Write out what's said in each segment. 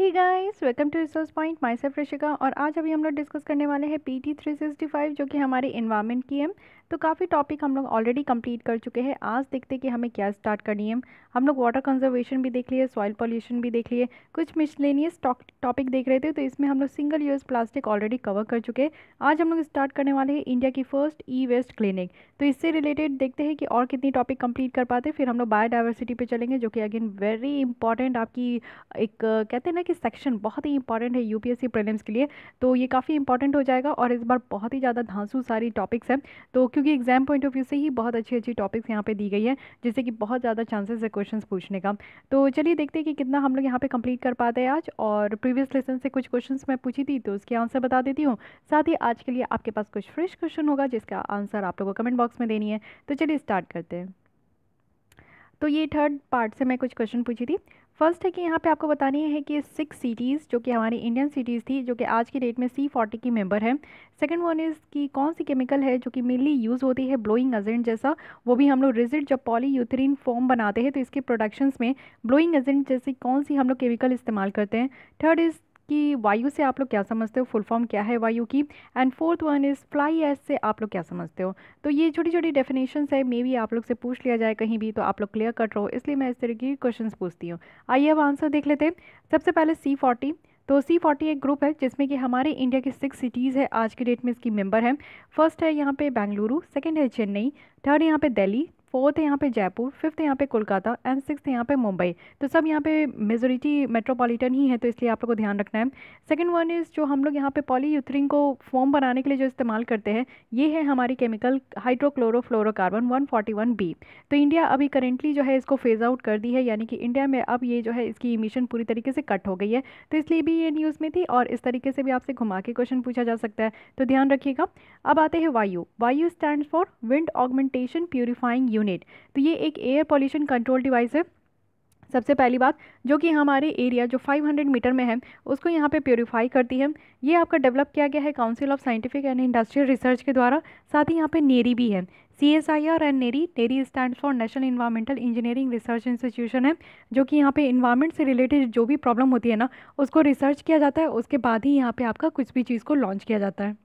He guys welcome to resource point my self Rashika और आज अभी हम लोग डिस्कस करने वाले हैं P T three sixty five जो कि हमारी इन्वायरमेंट की है तो काफ़ी टॉपिक हम लोग ऑलरेडी कंप्लीट कर चुके हैं आज देखते हैं कि हमें क्या स्टार्ट करनी है हम लोग वाटर कंजर्वेशन भी देख लिए सॉइल पॉल्यूशन भी देख लिए कुछ मिसलेनियस टॉपिक देख रहे थे तो इसमें हम लोग single use plastic already cover कर चुके हैं आज हम लोग स्टार्ट करने वाले हैं इंडिया की फर्स्ट ई वेस्ट क्लिनिक तो इससे रिलेटेड देखते हैं कि और कितनी टॉपिक कंप्लीट कर पाते फिर हम लोग बायोडाइवर्सिटी पर चलेंगे जो कि अगेन वेरी इंपॉर्टेंट आपकी एक कहते हैं ना कि सेक्शन बहुत ही इंपॉर्टेंट है यूपीएससी पी के लिए तो ये काफ़ी इंपॉर्टेंट हो जाएगा और इस बार बहुत ही ज़्यादा धांसू सारी टॉपिक्स हैं तो क्योंकि एग्ज़ाम पॉइंट ऑफ व्यू से ही बहुत अच्छी अच्छी टॉपिक्स यहाँ पे दी गई है जिससे कि बहुत ज़्यादा चांसेस है क्वेश्चंस पूछने का तो चलिए देखते हैं कि कितना हम लोग यहाँ पे कंप्लीट कर पाते हैं आज और प्रीवियस लेसन से कुछ क्वेश्चन मैं पूछी थी तो उसके आंसर बता देती हूँ साथ ही आज के लिए आपके पास कुछ फ्रेश क्वेश्चन होगा जिसका आंसर आप लोगों को कमेंट बॉक्स में देनी है तो चलिए स्टार्ट करते हैं तो ये थर्ड पार्ट से मैं कुछ क्वेश्चन पूछी थी फर्स्ट है कि यहाँ पे आपको बतानी है कि सिक्स सिटीज़ जो कि हमारी इंडियन सिटीज़ थी जो कि आज की डेट में सी फोर्टी की मेंबर है सेकंड वन इज़ कि कौन सी केमिकल है जो कि मेनली यूज़ होती है ब्लोइंग एजेंट जैसा वो भी हम लोग रिजिट जब पॉली यूथरीन फॉर्म बनाते हैं तो इसके प्रोडक्शंस में ब्लोइंग एजेंट जैसी कौन सी हम लोग केमिकल इस्तेमाल करते हैं थर्ड इज़ कि वायु से आप लोग क्या समझते हो फुल फॉर्म क्या है वायु की and fourth one is fly ash से आप लोग क्या समझते हो तो ये छोटी छोटी डेफिनेशन है मे बी आप लोग से पूछ लिया जाए कहीं भी तो आप लोग क्लियर कट रहो इसलिए मैं इस तरह की क्वेश्चन पूछती हूँ आइए अब आंसर देख लेते हैं सबसे पहले सी फोर्टी तो सी फोर्टी एक ग्रुप है जिसमें कि हमारे इंडिया की सिक्स सिटीज़ है आज के डेट में इसकी मेंबर है फर्स्ट है यहाँ पे बेंगलुरु सेकंड है चेन्नई थर्ड यहाँ पे दिल्ली फोर्थ है यहाँ पे जयपुर फिफ्थ यहाँ पे कोलकाता एंड सिक्स यहाँ पे मुंबई तो सब यहाँ पे मेजोरिटी मेट्रोपॉलिटन ही है तो इसलिए आप लोग को ध्यान रखना है सेकेंड वन इज़ जो हम लोग यहाँ पे पॉलीयूथरीन को फॉर्म बनाने के लिए जो इस्तेमाल करते हैं ये है हमारी केमिकल हाइड्रोक्लोरोफ्लोरोकार्बन वन बी तो इंडिया अभी करेंटली जो है इसको फेज़ आउट कर दी है यानी कि इंडिया में अब ये जो है इसकी इमिशन पूरी तरीके से कट हो गई है तो इसलिए भी ये न्यूज़ में थी और इस तरीके से भी आपसे घुमा के क्वेश्चन पूछा जा सकता है तो ध्यान रखिएगा अब आते हैं Vayu Vayu stand for wind augmentation purifying unit तो ये एक एयर पॉल्यूशन कंट्रोल डिवाइस है सबसे पहली बात जो कि हमारे एरिया जो 500 मीटर में है उसको यहाँ पे प्योरीफाई करती है ये आपका डेवलप किया गया है Council of Scientific and Industrial Research के द्वारा साथ ही यहाँ पे नेरी भी है C S I R and NEERI NEERI stand for National Environmental Engineering Research Institution है जो कि यहाँ पे इन्वायरमेंट से रिलेटेड जो भी प्रॉब्लम होती है ना उसको रिसर्च किया जाता है उसके बाद ही यहाँ पर आपका कुछ भी चीज़ को लॉन्च किया जाता है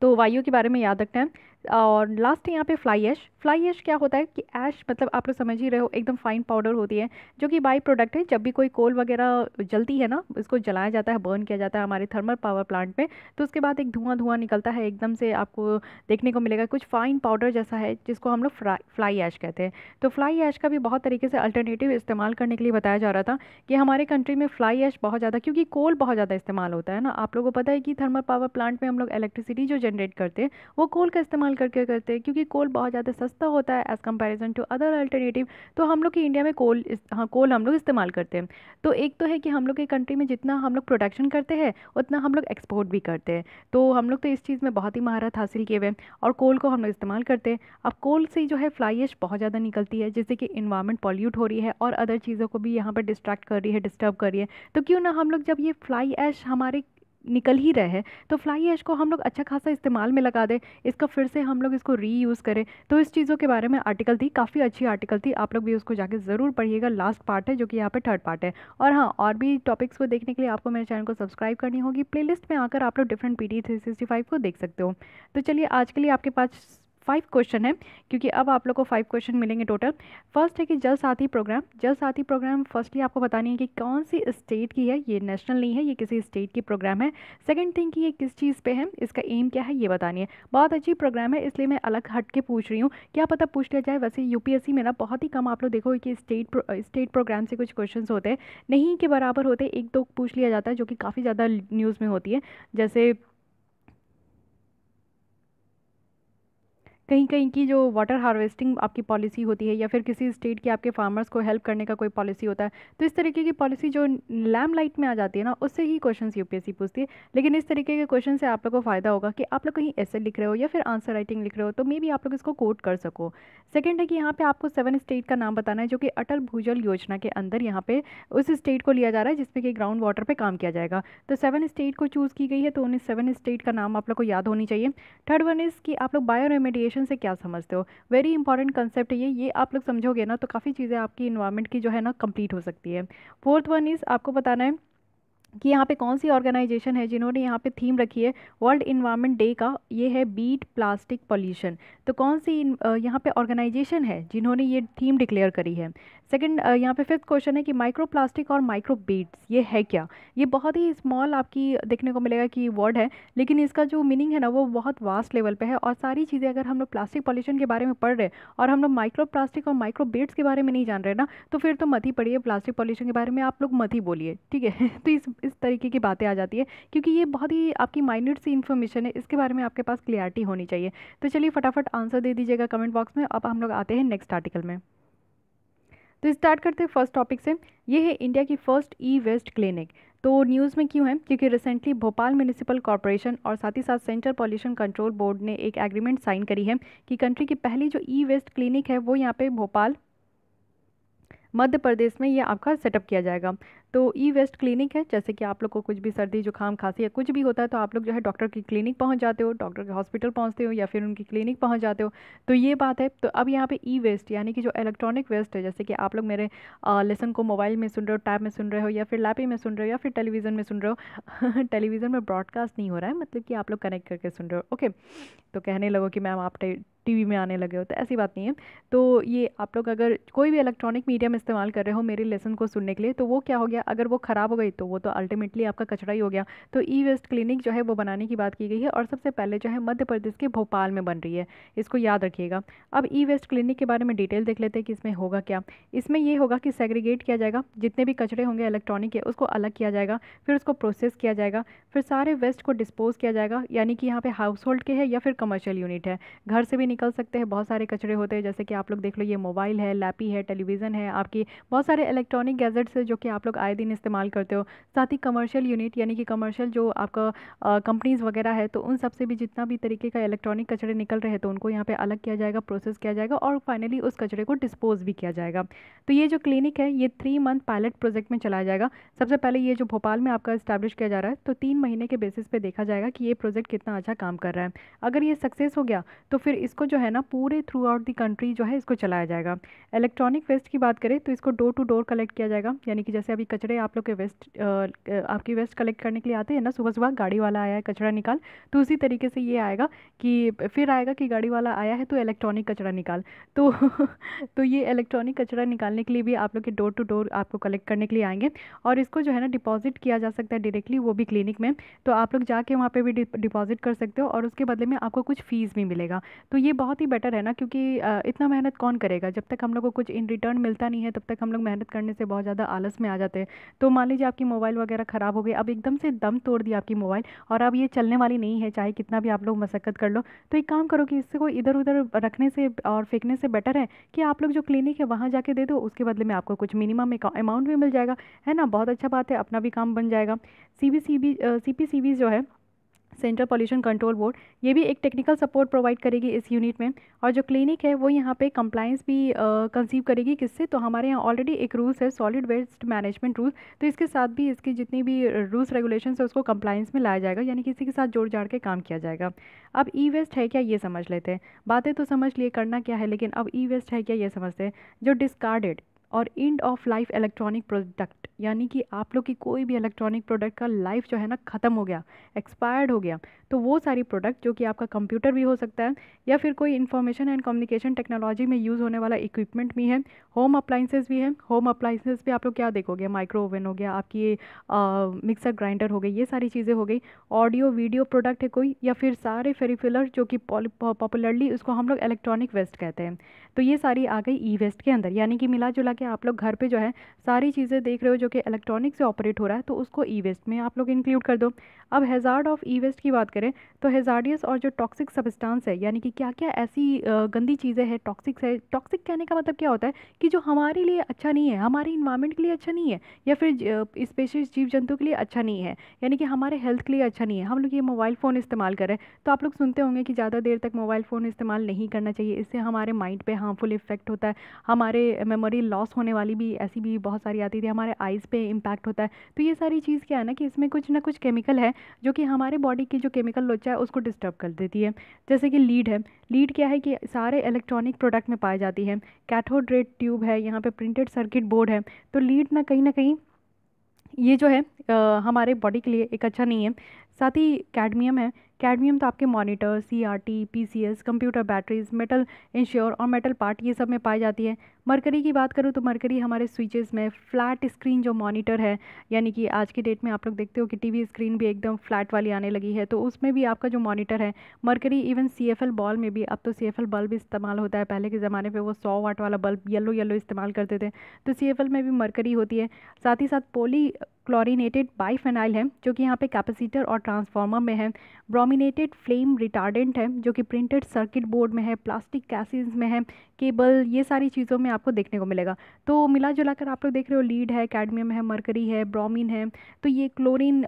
तो वायु के बारे में याद रखना है और लास्ट है यहाँ पे फ्लाई एश फ्लाई ऐश क्या होता है कि ऐश मतलब आप लोग समझ ही रहे हो एकदम फाइन पाउडर होती है जो कि बाई प्रोडक्ट है जब भी कोई कोल वगैरह जलती है ना इसको जलाया जाता है बर्न किया जाता है हमारे थर्मल पावर प्लांट में तो उसके बाद एक धुआं धुआं निकलता है एकदम से आपको देखने को मिलेगा कुछ फाइन पाउडर जैसा है जिसको हम लोग फ्लाई ऐश कहते हैं तो फ्लाई ऐश का भी बहुत तरीके से अल्टरनेटिव इस्तेमाल करने के लिए बताया जा रहा था कि हमारे कंट्री में फ्लाई ऐश बहुत ज़्यादा क्योंकि कोल बहुत ज़्यादा इस्तेमाल होता है ना आप लोगों को पता है कि थर्मल पावर प्लांट में हम लोग इलेक्ट्रिसिटी जो जनरेट करते हैं वो कोल का इस्तेमाल करके करते हैं क्योंकि कोल बहुत ज़्यादा सस्ता होता है as comparison to other alternative तो हम लोग की इंडिया में कोल हाँ कोल हम लोग इस्तेमाल करते हैं तो एक तो है कि हम लोग की कंट्री में जितना हम लोग प्रोडक्शन करते हैं उतना हम लोग एक्सपोर्ट भी करते हैं तो हम लोग तो इस चीज़ में बहुत ही महारत हासिल किए हुए हैं और कोल को हम लोग इस्तेमाल करते हैं अब कोल से जो है फ्लाई एश बहुत ज़्यादा निकलती है जिससे कि इन्वायरमेंट पॉल्यूट हो रही है और अदर चीज़ों को भी यहाँ पर डिस्ट्रैक्ट कर रही है डिस्टर्ब कर रही है तो क्यों ना हम लोग जब ये फ्लाई ऐश हमारे निकल ही रहे हैं तो फ्लाई ऐश को हम लोग अच्छा खासा इस्तेमाल में लगा दें इसका फिर से हम लोग इसको रीयूज़ करें तो इस चीज़ों के बारे में आर्टिकल थी काफ़ी अच्छी आर्टिकल थी आप लोग भी उसको जाके ज़रूर पढ़िएगा लास्ट पार्ट है जो कि यहाँ पे थर्ड पार्ट है और हाँ और भी टॉपिक्स को देखने के लिए आपको मेरे चैनल को सब्सक्राइब करनी होगी प्ले में आकर आप लोग डिफरेंट पी डी को देख सकते हो तो चलिए आज के लिए आपके पास फाइव क्वेश्चन है क्योंकि अब आप लोग को फाइव क्वेश्चन मिलेंगे टोटल फर्स्ट है कि जल साथी प्रोग्राम जल साथी प्रोग्राम फर्स्टली आपको बतानी है कि कौन सी स्टेट की है ये नेशनल नहीं है ये किसी स्टेट की प्रोग्राम है सेकंड थिंग कि ये किस चीज़ पे है इसका एम क्या है ये बतानी है बहुत अच्छी प्रोग्राम है इसलिए मैं अलग हट के पूछ रही हूँ क्या पता पूछ लिया जाए वैसे यूपीएससी में ना बहुत ही कम आप लोग देखो कि स्टेट प्रो, स्टेट प्रोग्राम से कुछ क्वेश्चन होते हैं नहीं के बराबर होते एक दो पूछ लिया जाता है जो कि काफ़ी ज़्यादा न्यूज़ में होती है जैसे कहीं कहीं की जो वाटर हार्वेस्टिंग आपकी पॉलिसी होती है या फिर किसी स्टेट की आपके फार्मर्स को हेल्प करने का कोई पॉलिसी होता है तो इस तरीके की पॉलिसी जो लैम लाइट में आ जाती है ना उससे ही क्वेश्चन यूपीएससी पूछती है लेकिन इस तरीके के क्वेश्चन से आप लोग को फ़ायदा होगा कि आप लोग कहीं ऐसे लिख रहे हो या फिर आंसर राइटिंग लिख रहे हो तो मे बी आप लोग इसको कोट कर सको सेकेंड है कि यहाँ पर आपको सेवन स्टेट का नाम बताना है जो कि अटल भूजल योजना के अंदर यहाँ पर उस स्टेट को लिया जा रहा है जिसमें कि ग्राउंड वाटर पर काम किया जाएगा तो सेवन स्टेट को चूज़ की गई है तो उन्हें सेवन स्टेट का नाम आप लोग को याद होनी चाहिए थर्ड वन इज़ कि आप लोग बायो रेमेडिएशन पोल्यूशन से क्या समझते हो वेरी इंपॉर्टेंट कंसेप्ट है ये ये आप लोग समझोगे ना तो काफ़ी चीज़ें आपकी इन्वायरमेंट की जो है ना कंप्लीट हो सकती है फोर्थ वन इज़ आपको बताना है कि यहाँ पे कौन सी ऑर्गेनाइजेशन है जिन्होंने यहाँ पे थीम रखी है वर्ल्ड इन्वायरमेंट डे का ये है बीट प्लास्टिक पॉल्यूशन तो कौन सी यहाँ पे ऑर्गेनाइजेशन है जिन्होंने ये थीम डिक्लेयर करी है सेकंड यहाँ पे फिफ्थ क्वेश्चन है कि माइक्रो प्लास्टिक और माइक्रो बीट्स ये है क्या ये बहुत ही स्मॉल आपकी देखने को मिलेगा कि वर्ड है लेकिन इसका जो मीनिंग है ना वो बहुत वास्ट लेवल पर है और सारी चीज़ें अगर हम लोग प्लास्टिक पॉल्यूशन के बारे में पढ़ रहे हैं और हम लोग माइक्रो प्लास्टिक और माइक्रो बीट्स के बारे में नहीं जान रहे ना तो फिर तो मत ही पढ़िए प्लास्टिक पॉल्यूशन के बारे में आप लोग मत ही बोलिए ठीक है तो इस इस तरीके की बातें आ जाती है क्योंकि ये बहुत ही आपकी माइन्यूट सी इन्फॉर्मेशन है इसके बारे में आपके पास क्लियरिटी होनी चाहिए तो चलिए फटाफट आंसर दे दीजिएगा कमेंट बॉक्स में अब हम लोग आते हैं नेक्स्ट आर्टिकल में तो स्टार्ट करते हैं फर्स्ट टॉपिक से ये है इंडिया की फर्स्ट ई वेस्ट क्लिनिक तो न्यूज़ में क्यों है क्योंकि रिसेंटली भोपाल म्यूनिसिपल कॉरपोरेशन और साथ ही साथ सेंट्रल पॉल्यूशन कंट्रोल बोर्ड ने एक एग्रीमेंट साइन करी है कि कंट्री की पहली जो ई वेस्ट क्लिनिक है वो यहाँ पे भोपाल मध्य प्रदेश में यह आपका सेटअप किया जाएगा तो ई वेस्ट क्लिनिक है जैसे कि आप लोग को कुछ भी सर्दी जुकाम खांसी या कुछ भी होता है तो आप लोग जो है डॉक्टर की क्लिनिक पहुंच जाते हो डॉक्टर के हॉस्पिटल पहुंचते हो या फिर उनकी क्लिनिक पहुंच जाते हो तो ये बात है तो अब यहाँ पे ई वेस्ट यानी कि जो इलेक्ट्रॉनिक वेस्ट है जैसे कि आप लोग मेरे लेसन को मोबाइल में सुन रहे हो टैब में सुन रहे हो या फिर लैपी में सुन रहे हो या फिर टेलीविज़न में सुन रहे हो टेलीविज़न में ब्रॉडकास्ट नहीं हो रहा है मतलब कि आप लोग कनेक्ट करके सुन रहे हो ओके तो कहने लगो कि मैम आप टीवी में आने लगे हो तो ऐसी बात नहीं है तो ये आप लोग अगर कोई भी इलेक्ट्रॉनिक मीडियम इस्तेमाल कर रहे हो मेरे लेसन को सुनने के लिए तो वो क्या हो गया गया अगर वो ख़राब हो गई तो वो तो अल्टीमेटली आपका कचरा ही हो गया तो ई वेस्ट क्लिनिक जो है वो बनाने की बात की गई है और सबसे पहले जो है मध्य प्रदेश के भोपाल में बन रही है इसको याद रखिएगा अब ई वेस्ट क्लिनिक के बारे में डिटेल देख लेते हैं कि इसमें होगा क्या इसमें यह होगा कि सेग्रीगेट किया जाएगा जितने भी कचरे होंगे इलेक्ट्रॉनिक के उसको अलग किया जाएगा फिर उसको प्रोसेस किया जाएगा फिर सारे वेस्ट को डिस्पोज किया जाएगा यानी कि यहाँ पे हाउस होल्ड के है या फिर कमर्शियल यूनिट है घर से भी निकल सकते हैं बहुत सारे कचरे होते हैं जैसे कि आप लोग देख लो ये मोबाइल है लैपी है टेलीविज़न है आपकी बहुत सारे इलेक्ट्रॉनिक गैजेट्स जो कि आप लोग आए आए दिन इस्तेमाल करते हो साथ ही कमर्शियल यूनिट यानी कि कमर्शियल जो आपका कंपनीज़ वगैरह है तो उन सबसे भी जितना भी तरीके का इलेक्ट्रॉनिक कचरे निकल रहे तो उनको यहाँ पर अलग किया जाएगा प्रोसेस किया जाएगा और फाइनली उस कचरे को डिस्पोज भी किया जाएगा तो ये जो क्लिनिक है ये थ्री मंथ पायलट प्रोजेक्ट में चलाया जाएगा सबसे पहले ये जो भोपाल में आपका इस्टेब्लिश किया जा रहा है तो तीन महीने के बेसिस पर देखा जाएगा कि ये प्रोजेक्ट कितना अच्छा काम कर रहा है अगर ये सक्सेस हो गया तो फिर इसको जो है ना पूरे थ्रू आउट दी कंट्री जो है इसको चलाया जाएगा इलेक्ट्रॉनिक वेस्ट की बात करें तो इसको डोर टू डोर कलेक्ट किया जाएगा यानी कि जैसे अभी कचड़े आप लोग के वेस्ट आपकी वेस्ट कलेक्ट करने के लिए आते हैं ना सुबह सुबह गाड़ी वाला आया है कचरा निकाल तो उसी तरीके से ये आएगा कि फिर आएगा कि गाड़ी वाला आया है तो इलेक्ट्रॉनिक कचरा निकाल तो तो ये इलेक्ट्रॉनिक कचरा निकालने के लिए भी आप लोग के डोर टू डोर आपको कलेक्ट करने के लिए आएंगे और इसको जो है ना डिपॉजिट किया जा सकता है डायरेक्टली वो भी क्लिनिक में तो आप लोग जाके वहाँ पर भी डिपॉजिट कर सकते हो और उसके बदले में आपको कुछ फ़ीस भी मिलेगा तो ये बहुत ही बेटर है ना क्योंकि इतना मेहनत कौन करेगा जब तक हम लोग को कुछ इन रिटर्न मिलता नहीं है तब तक हम लोग मेहनत करने से बहुत ज़्यादा आलस में आ जाते हैं तो मान लीजिए आपकी मोबाइल वगैरह ख़राब हो गई अब एकदम से दम तोड़ दिया आपकी मोबाइल और अब ये चलने वाली नहीं है चाहे कितना भी आप लोग मशक्क़त कर लो तो एक काम करो कि इससे को इधर उधर रखने से और फेंकने से बेटर है कि आप लोग जो क्लिनिक है वहाँ जाके दे दो उसके बदले में आपको कुछ मिनिमम अमाउंट भी मिल जाएगा है ना बहुत अच्छा बात है अपना भी काम बन जाएगा C B C B C P C B जो है सेंट्रल पॉल्यूशन कंट्रोल बोर्ड ये भी एक टेक्निकल सपोर्ट प्रोवाइड करेगी इस यूनिट में और जो क्लिनिक है वो यहाँ पे कंप्लाइंस भी कंसीव करेगी किससे तो हमारे यहाँ ऑलरेडी एक रूल्स है सॉलिड वेस्ट मैनेजमेंट रूल्स तो इसके साथ भी इसकी जितनी भी रूल्स रेगुलेशन है उसको कंप्लाइंस में लाया जाएगा यानी किसी के साथ जोड़ जाड़ के काम किया जाएगा अब ई वेस्ट है क्या ये समझ लेते हैं बातें तो समझ लिए करना क्या है लेकिन अब ई वेस्ट है क्या ये समझते हैं जो डिस्कार्डेड और end of life electronic product यानी कि आप लोग की कोई भी इलेक्ट्रॉनिक प्रोडक्ट का लाइफ जो है ना ख़त्म हो गया एक्सपायर्ड हो गया तो वो सारी प्रोडक्ट जो कि आपका कंप्यूटर भी हो सकता है या फिर कोई इन्फॉर्मेशन एंड कम्युनिकेशन टेक्नोलॉजी में यूज़ होने वाला इक्विपमेंट भी है होम अप्लाइंसेज भी हैं होम अप्लाइंसेज भी आप लोग क्या देखोगे माइक्रो ओवन हो गया आपकी मिक्सर ग्राइंडर हो गई ये सारी चीज़ें हो गई ऑडियो वीडियो प्रोडक्ट है कोई या फिर सारे फेरीफिलर जो कि पॉपुलरली उसको हम लोग इलेक्ट्रॉनिक वेस्ट कहते हैं तो ये सारी आ गई ई वेस्ट के अंदर यानी कि मिला जुला के आप लोग घर पर जो है सारी चीज़ें देख रहे हो जो कि इलेक्ट्रॉनिक से ऑपरेट हो रहा है तो उसको ई वेस्ट में आप लोग इंक्लूड कर दो अब हेजार्ड ऑफ ई वेस्ट की बात करें करें तो हेजार्डियस और जो टॉक्सिक सबस्टांस है यानी कि क्या क्या ऐसी गंदी चीज़ें हैं टॉक्सिक्स है टॉक्सिक कहने का मतलब क्या होता है कि जो हमारे लिए अच्छा नहीं है हमारे इन्वायरमेंट के लिए अच्छा नहीं है या फिर स्पेशल जीव जंतु के लिए अच्छा नहीं है यानी कि हमारे हेल्थ के लिए अच्छा नहीं है हम लोग ये मोबाइल फ़ोन इस्तेमाल करें तो आप लोग सुनते होंगे कि ज़्यादा देर तक मोबाइल फ़ोन इस्तेमाल नहीं करना चाहिए इससे हमारे माइंड पर हार्मफुल इफेक्ट होता है हमारे मेमोरी लॉस होने वाली भी ऐसी भी बहुत सारी आती थी हमारे आइज़ पर इम्पैक्ट होता है तो ये सारी चीज़ क्या है ना कि इसमें कुछ ना कुछ केमिकल है जो कि हमारे बॉडी की जो केमिकल केमिकल लोचा है उसको डिस्टर्ब कर देती है जैसे कि लीड है लीड क्या है कि सारे इलेक्ट्रॉनिक प्रोडक्ट में पाई जाती है कैथोड्रेट ट्यूब है यहाँ पे प्रिंटेड सर्किट बोर्ड है तो लीड ना कहीं ना कहीं ये जो है आ, हमारे बॉडी के लिए एक अच्छा नहीं है साथ ही कैडमियम है कैडमियम तो आपके monitor C R T P C S computer batteries metal insure और मेटल पार्ट ये सब में पाई जाती है मरकरी की बात करूँ तो मरकरी हमारे स्विचेस में फ्लैट स्क्रीन जो मॉनिटर है यानी कि आज की डेट में आप लोग देखते हो कि टीवी स्क्रीन भी एकदम फ्लैट वाली आने लगी है तो उसमें भी आपका जो मॉनिटर है mercury even C F L bulb में भी अब तो सी एफ एल बल्ब इस्तेमाल होता है पहले के ज़माने पर वो सौ वाट वाला बल्ब येलो येलो इस्तेमाल करते थे तो सी एफ एल में भी मरकरी होती है साथ ही साथ पोली क्लोरिनेटेड बाईफेनाइल है जो कि यहाँ पे कैपेसिटर और ट्रांसफार्मर में है ब्रोमिनेटेड फ्लेम रिटार्डेंट है जो कि प्रिंटेड सर्किट बोर्ड में है प्लास्टिक कैसेज में है केबल ये सारी चीज़ों में आपको देखने को मिलेगा तो मिला जुला कर आप लोग देख रहे हो लीड है कैडमियम है मरकरी है ब्रोमिन है तो ये क्लोरिन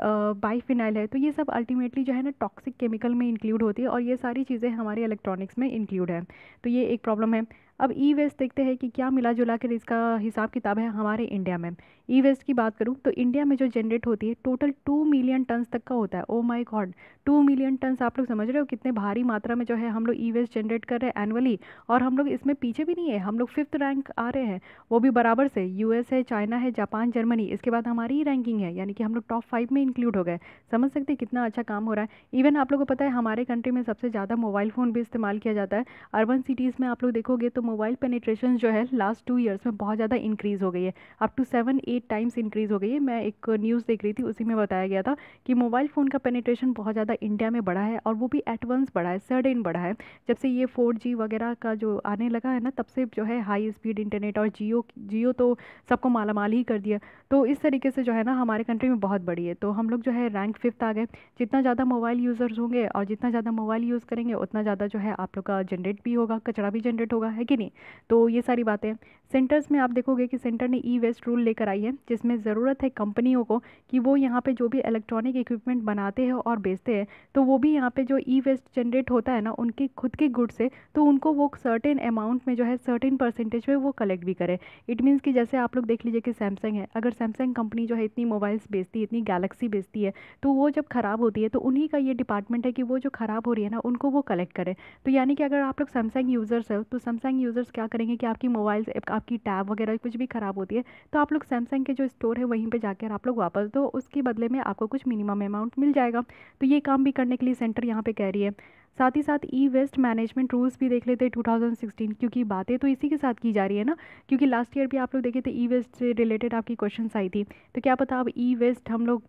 बाईफिनाइल है तो ये सब अल्टीमेटली जो है ना टॉक्सिक केमिकल में इंक्लूड होती है और ये सारी चीज़ें हमारे इलेक्ट्रॉनिक्स में इंक्लूड है तो ये एक प्रॉब्लम है अब ई वेस्ट देखते हैं कि क्या मिला जुला कर इसका हिसाब किताब है हमारे इंडिया में ई वेस्ट की बात करूँ तो इंडिया में जो जनरेट होती है टोटल टू मिलियन टन्स तक का होता है oh my God two million tons आप लोग समझ रहे हो कितने भारी मात्रा में जो है हम लोग ई वेस्ट जनरेट कर रहे हैं एनुअली और हम लोग इसमें पीछे भी नहीं है हम लोग फिफ्थ रैंक आ रहे हैं वो भी बराबर से यूएस है चाइना है जापान जर्मनी इसके बाद हमारी ही रैंकिंग है यानी कि हम लोग टॉप फाइव में इंक्लूड हो गए समझ सकते हैं कितना अच्छा काम हो रहा है इवन आप लोग को पता है हमारे कंट्री में सबसे ज़्यादा मोबाइल फ़ोन भी इस्तेमाल किया जाता है अर्बन सिटीज़ में आप लोग देखोगे तो मोबाइल पेनिट्रेशन जो है लास्ट टू ईयर्स में बहुत ज़्यादा इंक्रीज़ हो गई है up to seven eight times increase हो गई है मैं एक न्यूज़ देख रही थी उसी में बताया गया था कि मोबाइल फ़ोन का पेनिट्रेशन बहुत ज़्यादा इंडिया में बढ़ा है और वो भी एडवांस बढ़ा है सडन बढ़ा है जब से ये फोर वगैरह का जो आने लगा है ना तब से जो है हाई स्पीड इंटरनेट और जियो जियो तो सबको मालामाल ही कर दिया तो इस तरीके से जो है ना हमारे कंट्री में बहुत बड़ी है तो हम लोग जो है रैंक फिफ्थ आ गए जितना ज़्यादा मोबाइल यूज़र्स होंगे और जितना ज़्यादा मोबाइल यूज़ करेंगे उतना ज़्यादा जो है आप लोग का जनरेट भी होगा कचरा भी जनरेट होगा है कि नहीं तो ये सारी बातें सेंटर्स में आप देखोगे कि सेंटर ने ई वेस्ट रूल लेकर आई है जिसमें ज़रूरत है कंपनियों को कि वो यहाँ पे जो भी इलेक्ट्रॉनिक इक्विपमेंट बनाते हैं और बेचते हैं तो वो भी यहाँ पे जो ई वेस्ट जनरेट होता है ना उनके खुद के गुड से तो उनको वो सर्टेन अमाउंट में जो है सर्टेन परसेंटेज में वो कलेक्ट भी करे इट मीन्स कि जैसे आप लोग देख लीजिए कि सैमसंग है अगर सैमसंग कंपनी जो है इतनी मोबाइल्स बेचती है इतनी गैलेक्सी बेचती है तो वो जब ख़राब होती है तो उन्हीं का ये डिपार्टमेंट है कि वो जो ख़राब हो रही है ना उनको वो कलेक्ट करें तो यानी कि अगर आप लोग सैमसंग यूज़र्स है तो सैमसंग यूज़र्स क्या करेंगे कि आपकी मोबाइल्स आपकी टैब वगैरह कुछ भी ख़राब होती है तो आप लोग सैमसंग सैमसंग के जो स्टोर है वहीं पे जाकर आप लोग वापस दो उसके बदले में आपको कुछ मिनिमम अमाउंट मिल जाएगा तो ये काम भी करने के लिए सेंटर यहाँ पे कह रही है साथ ही साथ ई वेस्ट मैनेजमेंट रूल्स भी देख लेते हैं 2016 क्योंकि बातें तो इसी के साथ की जा रही है ना क्योंकि लास्ट ईयर भी आप लोग देखे थे ई वेस्ट से रिलेटेड आपकी क्वेश्चन आई थी तो क्या पता अब ई वेस्ट हम लोग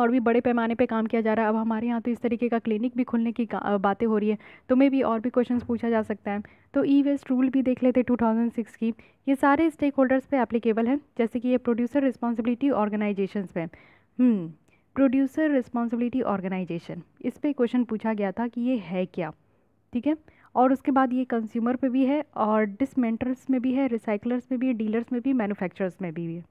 और भी बड़े पैमाने पर काम किया जा रहा है अब हमारे यहाँ तो इस तरीके का क्लिनिक भी खुलने की बातें हो रही है तो मे भी और भी क्वेश्चन पूछा जा सकता है तो ई वेस्ट रूल भी देख लेते 2006 की ये सारे स्टेक होल्डर्स पर एप्लीकेबल हैं जैसे कि ये प्रोड्यूसर रिस्पॉन्सिबिलिटी ऑर्गेनाइजेशन पे प्रोड्यूसर रिस्पॉन्सिबिलिटी ऑर्गेनाइजेशन इस पर क्वेश्चन पूछा गया था कि ये है क्या ठीक है और उसके बाद ये कंज्यूमर पे भी है और डिसमेंटर्स में भी है रिसाइकलर्स में भी है डीलर्स में भी मैन्युफैक्चरर्स में भी है